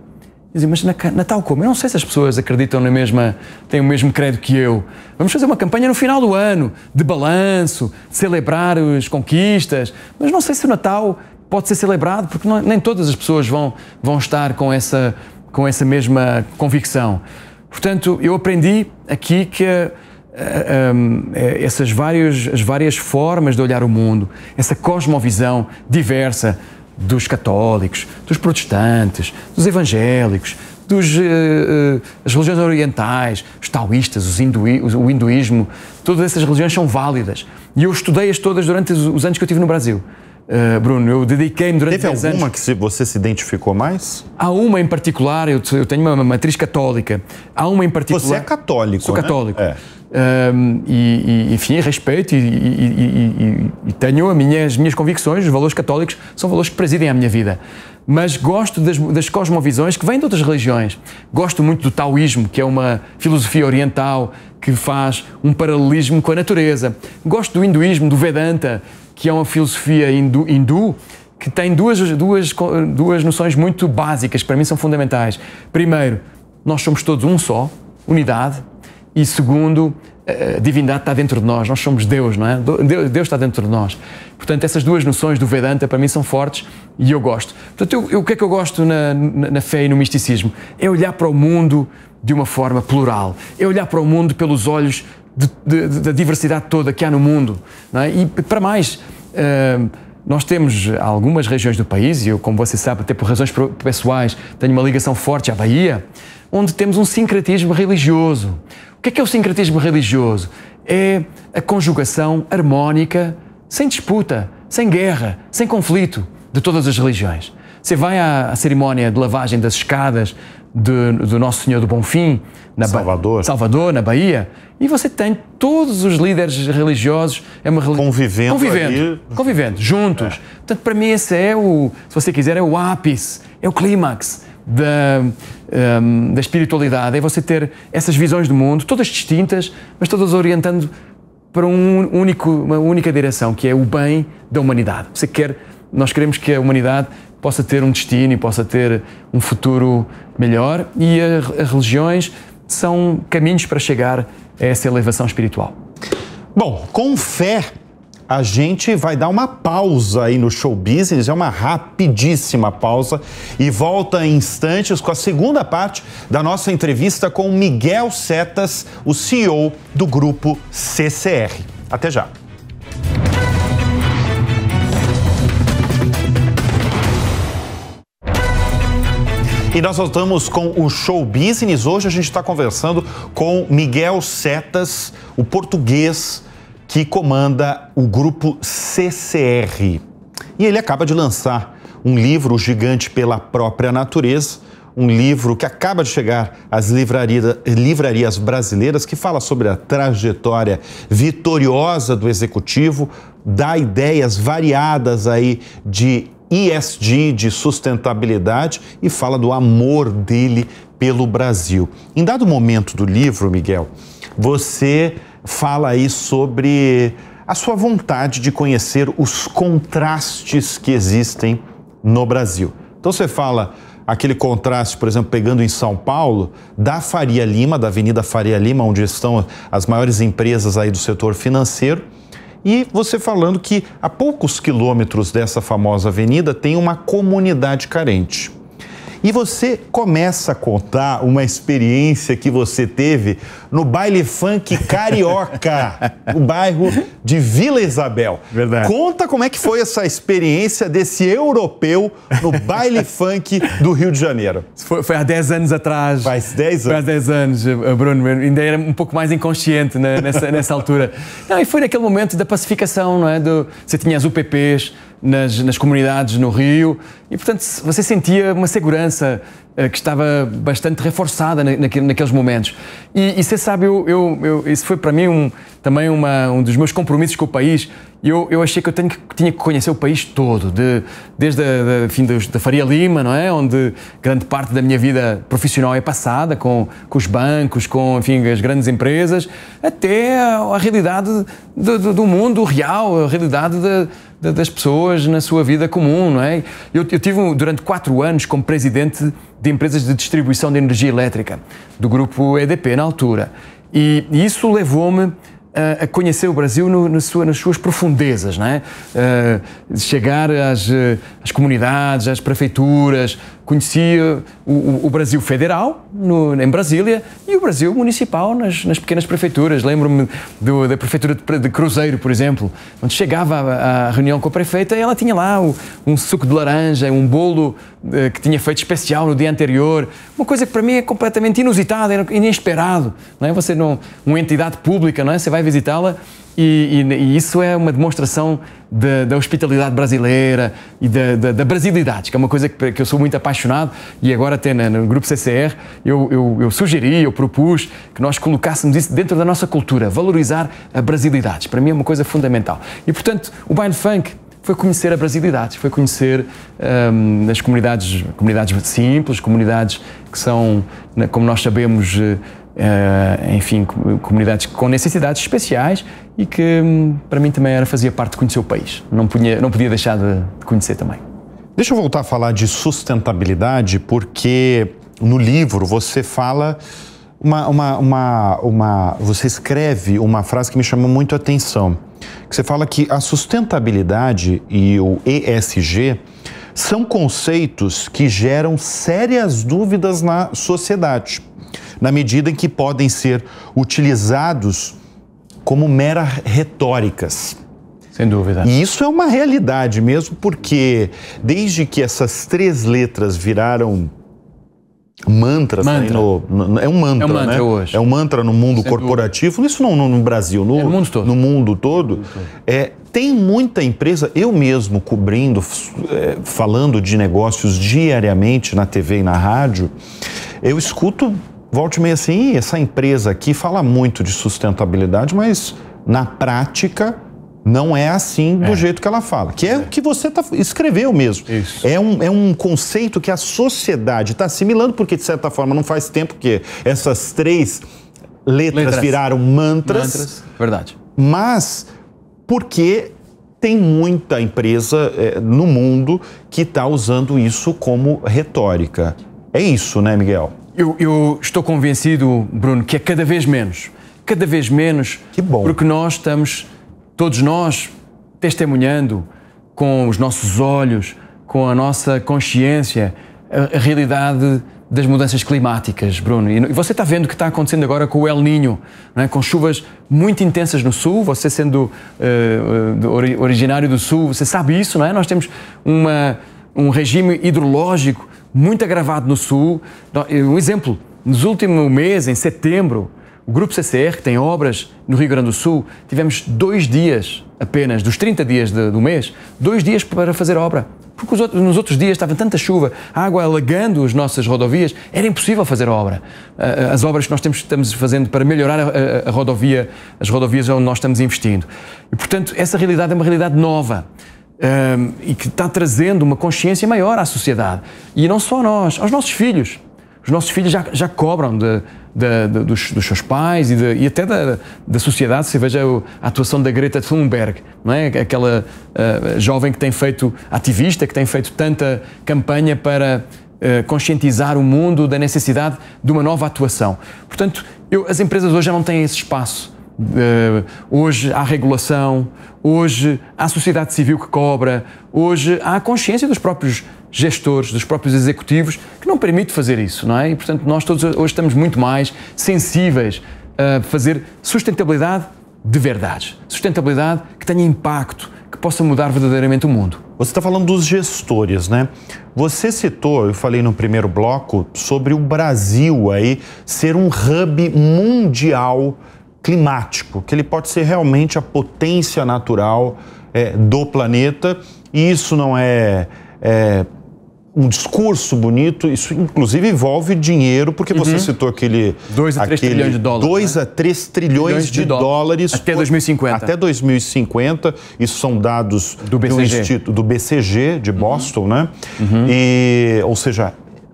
Eu dizia, mas Natal como? Eu não sei se as pessoas acreditam na mesma, têm o mesmo credo que eu. Vamos fazer uma campanha no final do ano, de balanço, de celebrar as conquistas, mas não sei se o Natal pode ser celebrado, porque não, é- nem todas as pessoas vão, vão estar com essa, com essa mesma convicção. Portanto, eu aprendi aqui que eh, eh, eh, essas várias, as várias formas de olhar o mundo, essa cosmovisão diversa dos católicos, dos protestantes, dos evangélicos, dos, uh, uh, as religiões orientais, os taoístas, os hindui, o hinduísmo, todas essas religiões são válidas. E eu estudei-as todas durante os anos que eu tive no Brasil. Eh, Bruno, eu dediquei-me durante Teve alguma anos. que você se identificou mais? Há uma em particular, eu, tenho uma matriz católica. Há uma em particular. Você é católico? Sou né? católico. É. Ehm, e, e, enfim, respeito e, e, e tenho as minha, minhas, minhas convicções, os valores católicos são valores que presidem a minha vida. Mas gosto das, das cosmovisões que vêm de outras religiões. Gosto muito do taoísmo, que é uma filosofia oriental que faz um paralelismo com a natureza. Gosto do hinduísmo, do Vedanta, que é uma filosofia hindu, hindu que tem duas, duas, duas noções muito básicas, para mim são fundamentais. Primeiro, nós somos todos um só, unidade, e segundo, eh, a divindade está dentro de nós, nós somos Deus, não é? Deus está dentro de nós. Portanto, essas duas noções do Vedanta para mim são fortes e eu gosto. Portanto, eu, eu, o que é que eu gosto na, na, na fé e no misticismo? É olhar para o mundo de uma forma plural, é olhar para o mundo pelos olhos da diversidade toda que há no mundo. É? E para mais, uh, nós temos algumas regiões do país, e eu, como você sabe, até por razões pessoais, tenho uma ligação forte à Bahia, onde temos um sincretismo religioso. O que é, que é o sincretismo religioso? É a conjugação harmónica, sem disputa, sem guerra, sem conflito, de todas as religiões. Você vai à, à cerimónia de lavagem das escadas do Nosso Senhor do Bom Fim na Salvador. Ba Salvador, na Bahia, e você tem todos os líderes religiosos é uma convivendo, convivendo, ali. convivendo juntos. É. Portanto, para mim esse é o, se você quiser, é o ápice, é o clímax da, um, da espiritualidade, é você ter essas visões do mundo, todas distintas, mas todas orientando para um único, uma única direção, que é o bem da humanidade. Você quer, nós queremos que a humanidade possa ter um destino e possa ter um futuro melhor e as religiões são caminhos para chegar a essa elevação espiritual. Bom, com fé, a gente vai dar uma pausa aí no show business, é uma rapidíssima pausa e volta em instantes com a segunda parte da nossa entrevista com Miguel Setas, o CEO do grupo CCR. Até já. E nós voltamos com o Show Business. Hoje a gente está conversando com Miguel Setas, o português que comanda o grupo CCR. E ele acaba de lançar um livro, O Gigante pela Própria Natureza, um livro que acaba de chegar às livrarias brasileiras, que fala sobre a trajetória vitoriosa do executivo, dá ideias variadas aí de ESG, de sustentabilidade, e fala do amor dele pelo Brasil. Em dado momento do livro, Miguel, você fala aí sobre a sua vontade de conhecer os contrastes que existem no Brasil. Então você fala aquele contraste, por exemplo, pegando em São Paulo, da Faria Lima, da Avenida Faria Lima, onde estão as maiores empresas aí do setor financeiro, e você falando que a poucos quilômetros dessa famosa avenida tem uma comunidade carente. E você começa a contar uma experiência que você teve no baile funk carioca, o bairro de Vila Isabel. Verdade. Conta como é que foi essa experiência desse europeu no baile funk do Rio de Janeiro. Foi, foi há 10 anos atrás. Faz 10 anos. Faz 10 anos, eh, Bruno. Ainda era um pouco mais inconsciente né, nessa, nessa altura. Não, e foi naquele momento da pacificação, não é? Do, você tinha as UPPs, nas, nas comunidades no Rio e, portanto, você sentia uma segurança eh, que estava bastante reforçada naqueles momentos. E, e você sabe, eu, eu, eu, isso foi para mim um, também uma, um dos meus compromissos com o país. Eu, eu achei que eu tenho que, tinha que conhecer o país todo, de, desde a, fim da Faria Lima, não é? onde grande parte da minha vida profissional é passada, com, com os bancos, com enfim, as grandes empresas, até a, a realidade do, do, do, mundo real, a realidade de, das pessoas na sua vida comum, não é? Eu, eu tive durante quatro anos como presidente de empresas de distribuição de energia elétrica do grupo EDP na altura e, e isso levou-me a conhecer o Brasil no, sua, nas suas profundezas, não é? Uh, chegar às, eh, às comunidades, às prefeituras, conhecia o, o Brasil federal, no, em Brasília, e o Brasil municipal nas, nas pequenas prefeituras. Lembro-me da prefeitura de, de, Cruzeiro, por exemplo, onde chegava à, reunião com a prefeita e ela tinha lá o, um suco de laranja, um bolo eh, que tinha feito especial no dia anterior. Uma coisa que para mim é completamente inusitada, inesperado. Não é? Você não... Uma entidade pública, não é? Você vai visitá-la e, e, e, isso é uma demonstração da, hospitalidade brasileira e da, brasilidade, que é uma coisa que, que, eu sou muito apaixonado e agora até no, no Grupo CCR eu, eu, eu, sugeri, eu propus que nós colocássemos isso dentro da nossa cultura, valorizar a brasilidade. Para mim é uma coisa fundamental. E portanto, o baile funk foi conhecer a brasilidade, foi conhecer hum, as comunidades, comunidades simples, comunidades que são, como nós sabemos, eh, Uh, enfim, comunidades com necessidades especiais e que hum, para mim também era, fazia parte de conhecer o país. Não, não podia deixar de, de conhecer também. Deixa eu voltar a falar de sustentabilidade, porque no livro você fala uma, uma, uma, uma, você escreve uma frase que me chamou muito a atenção. Que você fala que a sustentabilidade e o ESG são conceitos que geram sérias dúvidas na sociedade na medida em que podem ser utilizados como meras retóricas. Sem dúvida. E isso é uma realidade mesmo, porque desde que essas três letras viraram mantras mantra. no, no, é um mantra, é um mantra né? hoje. É um mantra no mundo Sem corporativo, dúvida. isso não no, no Brasil, no, é mundo todo. no mundo todo. Mundo todo. É, tem muita empresa, eu mesmo cobrindo, é, falando de negócios diariamente na TV e na rádio, eu escuto volte meio assim, essa empresa aqui fala muito de sustentabilidade, mas na prática não é assim do é. jeito que ela fala, que é, é. o que você tá, escreveu mesmo. Isso. É um, é um conceito que a sociedade está assimilando, porque de certa forma não faz tempo que essas três letras, letras. viraram mantras. Mantras, verdade. Mas porque tem muita empresa é, no mundo que está usando isso como retórica. É isso, né, Miguel? Eu, eu, estou convencido, Bruno, que é cada vez menos. Cada vez menos. Que bom. Porque nós estamos, todos nós, testemunhando com os nossos olhos, com a nossa consciência, a, a realidade das mudanças climáticas, Bruno. E você está vendo o que está acontecendo agora com o El Ninho, é? com chuvas muito intensas no sul. Você sendo uh, originário do sul, você sabe isso, não é? Nós temos uma, um regime hidrológico muito agravado no Sul. Então, um exemplo, nos últimos meses, em setembro, o Grupo CCR, que tem obras no Rio Grande do Sul, tivemos dois dias apenas, dos 30 dias de, do mês, dois dias para fazer obra. Porque outros, nos outros dias estava tanta chuva, a água alagando as nossas rodovias, era impossível fazer obra. Eh, as obras que nós temos, estamos fazendo para melhorar a, a, a rodovia, as rodovias onde nós estamos investindo. E, portanto, essa realidade é uma realidade nova um, e que está trazendo uma consciência maior à sociedade. E não só a nós, aos nossos filhos. Os nossos filhos já, já cobram de, de, de, dos, dos, seus pais e, e até da, da, sociedade. Se veja a atuação da Greta Thunberg, não é? aquela uh, jovem que tem feito, ativista, que tem feito tanta campanha para uh, conscientizar o mundo da necessidade de uma nova atuação. Portanto, eu, as empresas hoje já não têm esse espaço eh, hoje há regulação, hoje há sociedade civil que cobra, hoje há a consciência dos próprios gestores, dos próprios executivos, que não permite fazer isso, não é? E, portanto, nós todos hoje estamos muito mais sensíveis a fazer sustentabilidade de verdade. Sustentabilidade que tenha impacto, que possa mudar verdadeiramente o mundo. Você está falando dos gestores, né? Você citou, eu falei no primeiro bloco, sobre o Brasil aí ser um hub mundial climático, que ele pode ser realmente a potência natural é, do planeta. E isso não é, é, um discurso bonito, isso inclusive envolve dinheiro, porque uhum. você citou aquele. 2 a 3 trilhões de dólares. 2 né? a 3 trilhões, de, de dólares, dólares. Até 2050. Até 2050. Isso são dados do BCG, do, Instituto, do BCG de uhum. Boston, uhum. né? Uhum. E, ou seja,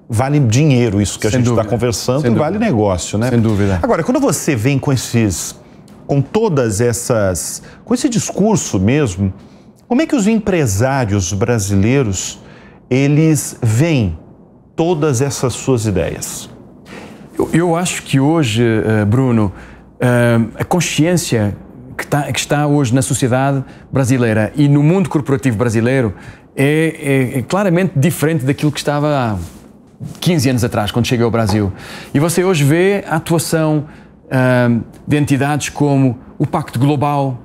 vale dinheiro isso que Sem a gente está conversando Sem e dúvida. vale negócio, né? Sem dúvida. Agora, quando você vem com esses, com todas essas, com esse discurso mesmo, como é que os empresários brasileiros eles veem todas essas suas ideias? Eu, eu acho que hoje, eh, Bruno, eh, a consciência que está, que está hoje na sociedade brasileira e no mundo corporativo brasileiro é, é, é claramente diferente daquilo que estava há 15 anos atrás, quando cheguei ao Brasil. E você hoje vê a atuação hum, de entidades como o Pacto Global,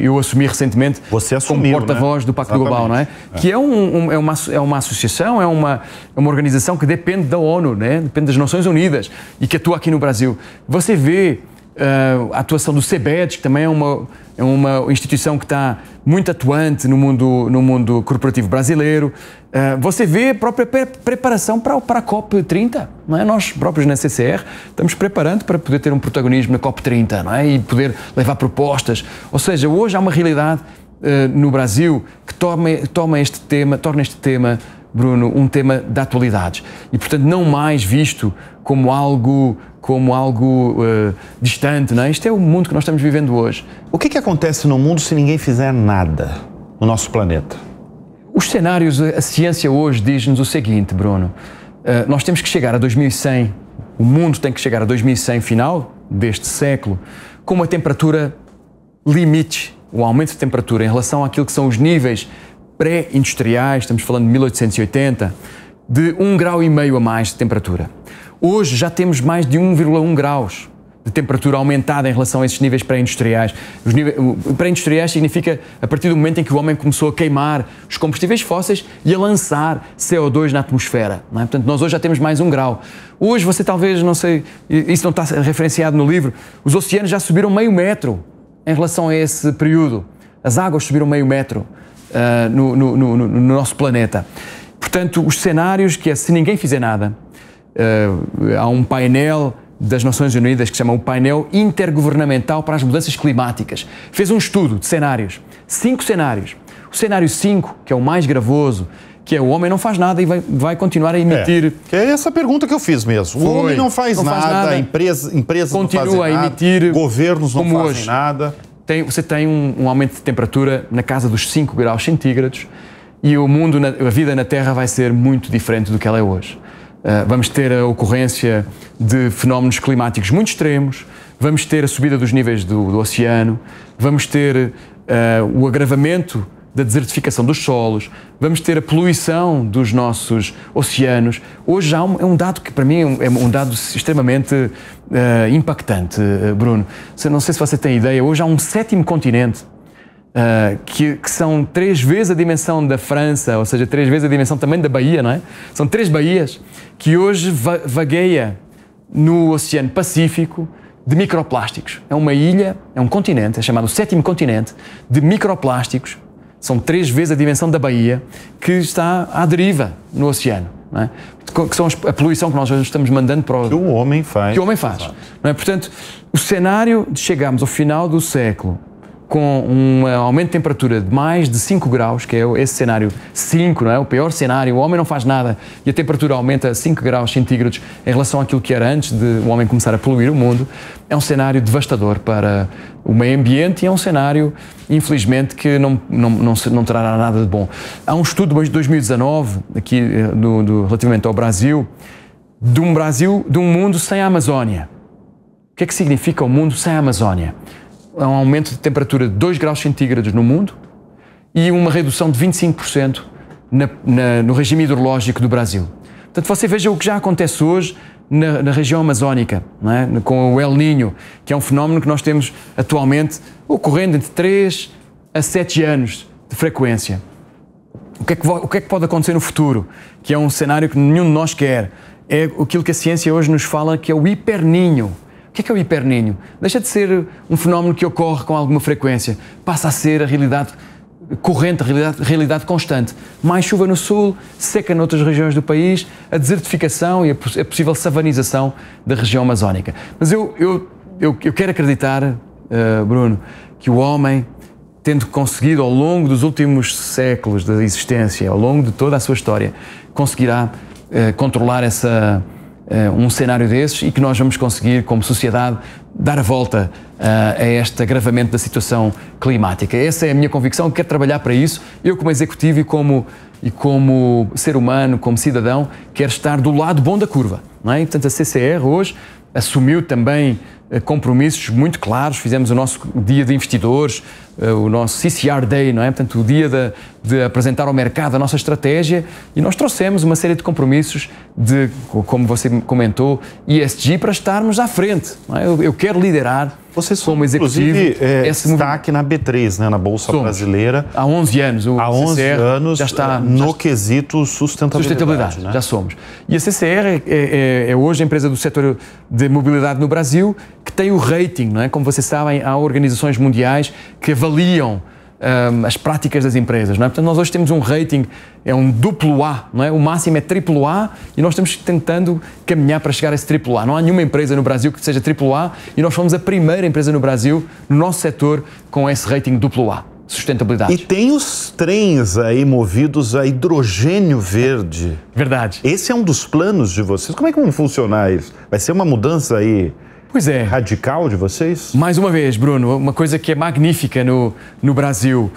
eu assumi recentemente Você assumiu, como né? porta-voz né? do Pacto Exatamente. Global, não é? é. Que é, um, um, é, uma, é uma associação, é uma, é uma organização que depende da ONU, né? depende das Nações Unidas e que atua aqui no Brasil. Você vê Uh, a atuação do CEBET, que também é uma, é uma instituição que está muito atuante no mundo, no mundo corporativo brasileiro. Uh, você vê a própria pre preparação para, para a COP30, não é? Nós próprios na CCR estamos preparando para poder ter um protagonismo na COP30, não é? E poder levar propostas. Ou seja, hoje há uma realidade uh, no Brasil que toma, toma este tema, torna este tema Bruno, um tema da atualidade e, portanto, não mais visto como algo como algo uh, distante, não é? é o mundo que nós estamos vivendo hoje. O que é que acontece no mundo se ninguém fizer nada no nosso planeta? Os cenários, eh, a ciência hoje diz-nos o seguinte, Bruno: uh, nós temos que chegar a 2100, o mundo tem que chegar a 2100 final deste século, com uma temperatura limite, um aumento de temperatura em relação àquilo que são os níveis pré-industriais, estamos falando de 1880, de um grau e meio a mais de temperatura. Hoje já temos mais de 1,1 graus de temperatura aumentada em relação a esses níveis pré-industriais. pré-industriais significa a partir do momento em que o homem começou a queimar os combustíveis fósseis e a lançar CO2 na atmosfera. É? Portanto, nós hoje já temos mais um grau. Hoje você talvez, não sei, isso não está referenciado no livro, os oceanos já subiram meio metro em relação a esse período. As águas subiram meio metro uh, no, no, no, no, nosso planeta. Portanto, os cenários que é se ninguém fizer nada, uh, há um painel das Nações Unidas que se chama o painel intergovernamental para as mudanças climáticas. Fez um estudo de cenários, cinco cenários. O cenário 5, que é o mais gravoso, que é o homem não faz nada e vai, vai continuar a é, emitir. É, é essa pergunta que eu fiz mesmo. O homem não faz, não nada, empresa, empresas continua não fazem a emitir nada, governos não fazem hoje. nada tem, você tem um, um, aumento de temperatura na casa dos 5 graus centígrados e o mundo, na, a vida na Terra vai ser muito diferente do que ela é hoje. Uh, vamos ter a ocorrência de fenómenos climáticos muito extremos, vamos ter a subida dos níveis do, do oceano, vamos ter uh, o agravamento da desertificação dos solos, vamos ter a poluição dos nossos oceanos. Hoje há um, é um dado que para mim é um é dado extremamente uh, impactante, eh, Bruno. Não sei se você tem ideia, hoje há um sétimo continente Uh, que, que, são três vezes a dimensão da França, ou seja, três vezes a dimensão também da Bahia, não é? São três baías que hoje va vagueia no Oceano Pacífico de microplásticos. É uma ilha, é um continente, é chamado o sétimo continente de microplásticos são três vezes a dimensão da Bahia, que está à deriva no oceano. É? Que são a poluição que nós estamos mandando para o. Que o homem faz. Que o homem faz. É? Portanto, o cenário de chegarmos ao final do século com um aumento de temperatura de mais de 5 graus, que é esse cenário 5, não é? O pior cenário, o homem não faz nada e a temperatura aumenta 5 graus centígrados em relação àquilo que era antes de o homem começar a poluir o mundo, é um cenário devastador para o meio ambiente e é um cenário, infelizmente, que não, não, não, não trará nada de bom. Há um estudo de 2019, aqui eh, do, do, relativamente ao Brasil, de um Brasil, de um mundo sem a Amazónia. O que é que significa o um mundo sem a Amazónia? a é um aumento de temperatura de 2 graus centígrados no mundo e uma redução de 25% na, na, no regime hidrológico do Brasil. Portanto, você veja o que já acontece hoje na, na região amazónica, é? com o El Ninho, que é um fenómeno que nós temos atualmente ocorrendo entre 3 a 7 anos de frequência. O que, é que, o que, é que, pode acontecer no futuro? Que é um cenário que nenhum de nós quer. É aquilo que a ciência hoje nos fala que é o hiperninho que é, que é o hipernínio? Deixa de ser um fenómeno que ocorre com alguma frequência, passa a ser a realidade corrente, a realidade, realidade constante. Mais chuva no sul, seca noutras regiões do país, a desertificação e a, a possível savanização da região amazónica. Mas eu, eu, eu, eu quero acreditar, uh, Bruno, que o homem, tendo conseguido ao longo dos últimos séculos da existência, ao longo de toda a sua história, conseguirá uh, controlar essa eh, um cenário desses e que nós vamos conseguir, como sociedade, dar a volta uh, a este agravamento da situação climática. Essa é a minha convicção, quero trabalhar para isso. Eu, como executivo e como, e como ser humano, como cidadão, quero estar do lado bom da curva. Não é? Portanto, a CCR hoje assumiu também eh, compromissos muito claros, fizemos o nosso dia de investidores, eh, o nosso CCR Day, não é? Portanto, o dia de, de, apresentar ao mercado a nossa estratégia e nós trouxemos uma série de compromissos de, como você comentou, ESG para estarmos à frente. É? Eu, eu, quero liderar você sou, como executivo. é, esse está aqui na B3, né? na Bolsa Somos. Brasileira. Há 11 anos. O há 11 CCR anos já está no já, quesito sustentabilidade. Sustentabilidade, né? já somos. E a CCR é, é, é hoje a empresa do setor de mobilidade no Brasil tem o rating, não é? Como vocês sabem, há organizações mundiais que avaliam um, as práticas das empresas, não é? Portanto, nós hoje temos um rating, é um duplo A, não é? O máximo é triplo A e nós estamos tentando caminhar para chegar a esse triplo A. Não há nenhuma empresa no Brasil que seja triplo A e nós fomos a primeira empresa no Brasil, no nosso setor, com esse rating duplo A sustentabilidade. E tem os trens aí movidos a hidrogênio verde. Verdade. Esse é um dos planos de vocês. Como é que vão funcionar isso? Vai ser uma mudança aí Pois é. Radical de vocês? Mais uma vez, Bruno, uma coisa que é magnífica no, no Brasil.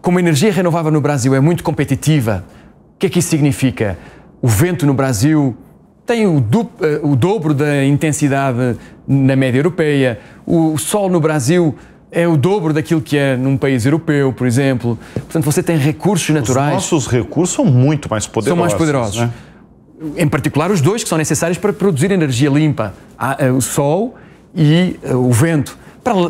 Como a energia renovável no Brasil é muito competitiva, o que é que isso significa? O vento no Brasil tem o, eh, o dobro da intensidade na média europeia, o sol no Brasil é o dobro daquilo que é num país europeu, por exemplo. Portanto, você tem recursos naturais. Os nossos recursos são muito mais poderosos. São mais poderosos. Né? em particular os dois que são necessários para produzir energia limpa, eh, o sol e eh, o vento.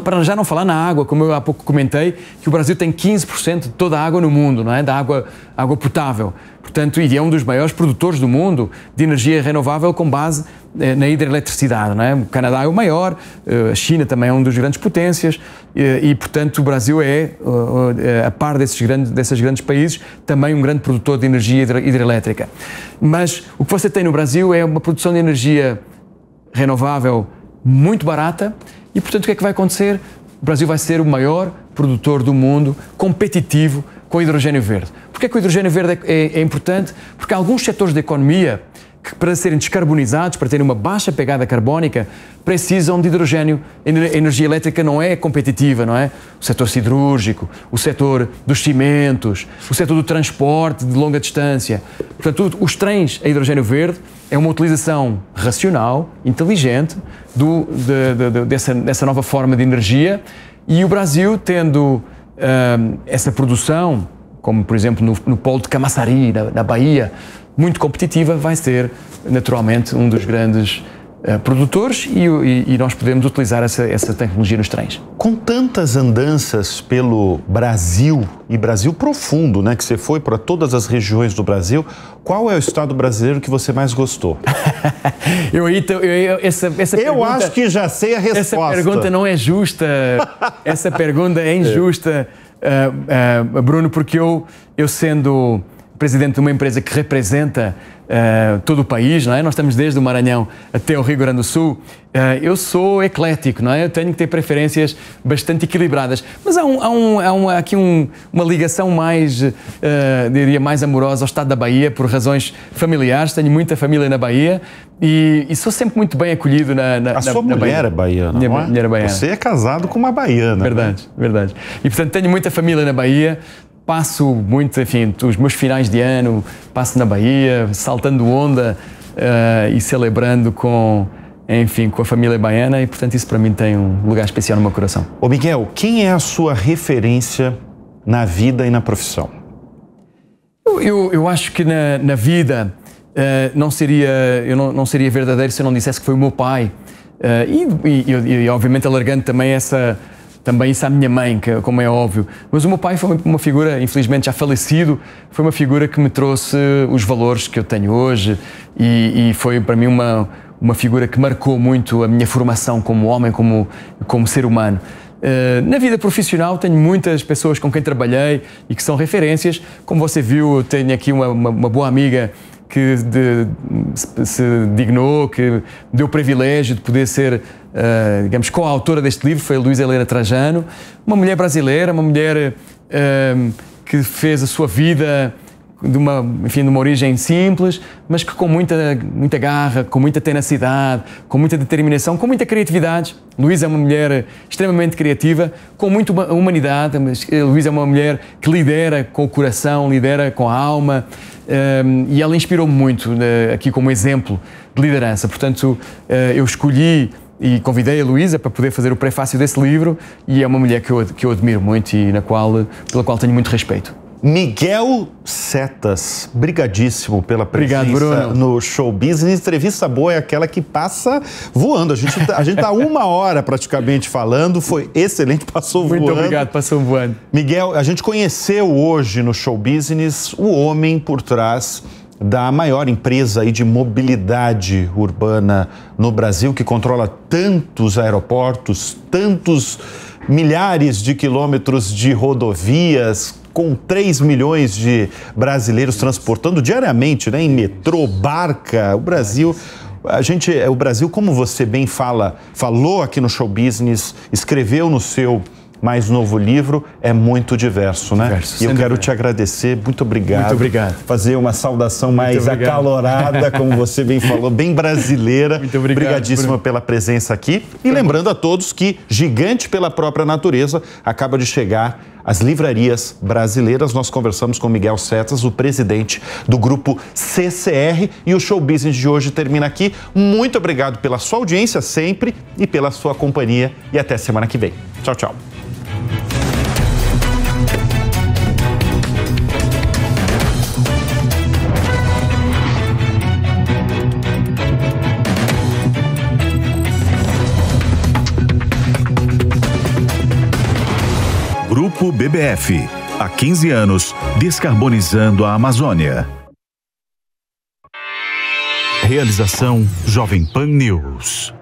Para já não falar na água, como eu há pouco comentei, que o Brasil tem 15% de toda a água no mundo, não é? Da água, água potável. Portanto, e é um dos maiores produtores do mundo de energia renovável com base eh, na hidroeletricidade. Não é? O Canadá é o maior, eh, a China também é um dos grandes potências eh, e, portanto, o Brasil é, a par desses grandes, desses grandes países, também um grande produtor de energia hidrelétrica. Mas o que você tem no Brasil é uma produção de energia renovável muito barata e, portanto, o que é que vai acontecer? O Brasil vai ser o maior produtor do mundo, competitivo com hidrogênio verde. Por que o hidrogênio verde é, é, é importante? Porque alguns setores da economia que para serem descarbonizados, para terem uma baixa pegada carbónica, precisam de hidrogênio. A energia elétrica não é competitiva, não é? O setor siderúrgico, o setor dos cimentos, o setor do transporte de longa distância. Portanto, os trens a hidrogênio verde é uma utilização racional, inteligente, do, de, de, dessa, dessa, nova forma de energia. E o Brasil, tendo uh, essa produção, como por exemplo no, no polo de Camaçari, na, na Bahia, muito competitiva, vai ser naturalmente um dos grandes eh, produtores e, e, e, nós podemos utilizar essa, essa tecnologia nos trens. Com tantas andanças pelo Brasil e Brasil profundo, né, que você foi para todas as regiões do Brasil, qual é o estado brasileiro que você mais gostou? eu então, eu, eu, essa, essa eu pergunta, acho que já sei a resposta. Essa pergunta não é justa. essa pergunta é injusta, é. Uh, uh, Bruno, porque eu eu sendo presidente de uma empresa que representa uh, todo o país, não é? Nós estamos desde o Maranhão até o Rio Grande do Sul. Uh, eu sou eclético, não é? Eu tenho que ter preferências bastante equilibradas. Mas há, um, há, um, há, um, há aqui uma ligação mais, uh, diria, mais amorosa ao estado da Bahia por razões familiares. Tenho muita família na Bahia e, e sou sempre muito bem acolhido na, na A na, sua na mulher Bahia. é baiana, Minha não é? é? baiana. Você é casado com uma baiana. Verdade, né? verdade. E, portanto, tenho muita família na Bahia, passo muito, enfim, os meus finais de ano, passo na Bahia, saltando onda uh, e celebrando com, enfim, com a família baiana e, portanto, isso para mim tem um lugar especial no meu coração. Ô Miguel, quem é a sua referência na vida e na profissão? Eu, eu, eu acho que na, na vida uh, não seria, eu não, não, seria verdadeiro se eu não dissesse que foi o meu pai. Uh, e, e, e, e, obviamente, alargando também essa também isso à minha mãe, que, como é óbvio. Mas o meu pai foi uma figura, infelizmente já falecido, foi uma figura que me trouxe os valores que eu tenho hoje e, e foi para mim uma, uma figura que marcou muito a minha formação como homem, como, como ser humano. Eh, na vida profissional tenho muitas pessoas com quem trabalhei e que são referências. Como você viu, tenho aqui uma, uma, uma boa amiga que de, se dignou, que deu o privilégio de poder ser, uh, digamos, coautora deste livro, foi a Luísa Helena Trajano, uma mulher brasileira, uma mulher uh, que fez a sua vida de uma, enfim, de uma origem simples, mas que com muita, muita garra, com muita tenacidade, com muita determinação, com muita criatividade. Luísa é uma mulher extremamente criativa, com muita humanidade, mas eh, Luísa é uma mulher que lidera com o coração, lidera com a alma, ehm, e ela inspirou-me muito né, aqui como exemplo de liderança. Portanto, eh, eu escolhi e convidei a Luísa para poder fazer o prefácio desse livro e é uma mulher que eu, que eu admiro muito e na qual, pela qual tenho muito respeito. Miguel Setas, brigadíssimo pela presença Obrigado, no Show Business. Entrevista boa é aquela que passa voando. A gente, tá, a gente tá uma hora praticamente falando, foi excelente, passou Muito voando. Muito obrigado, passou voando. Miguel, a gente conheceu hoje no Show Business o homem por trás da maior empresa de mobilidade urbana no Brasil, que controla tantos aeroportos, tantos milhares de quilômetros de rodovias, com 3 milhões de brasileiros transportando diariamente, né, em metrô, barca, o Brasil a gente, é, o Brasil, como você bem fala, falou aqui no Show Business, escreveu no seu mais novo livro é muito diverso, né? Diverso, e eu quero te agradecer, muito obrigado. Muito obrigado. Fazer uma saudação mais acalorada, como você bem falou, bem brasileira. Muito obrigado. Obrigadíssima por... pela presença aqui. E lembrando a todos que Gigante pela própria natureza acaba de chegar as livrarias brasileiras. Nós conversamos com Miguel Setas, o presidente do grupo CCR, e o show business de hoje termina aqui. Muito obrigado pela sua audiência sempre e pela sua companhia e até semana que vem. Tchau, tchau. Grupo BBF. Há 15 anos, descarbonizando a Amazônia. Realização Jovem Pan News.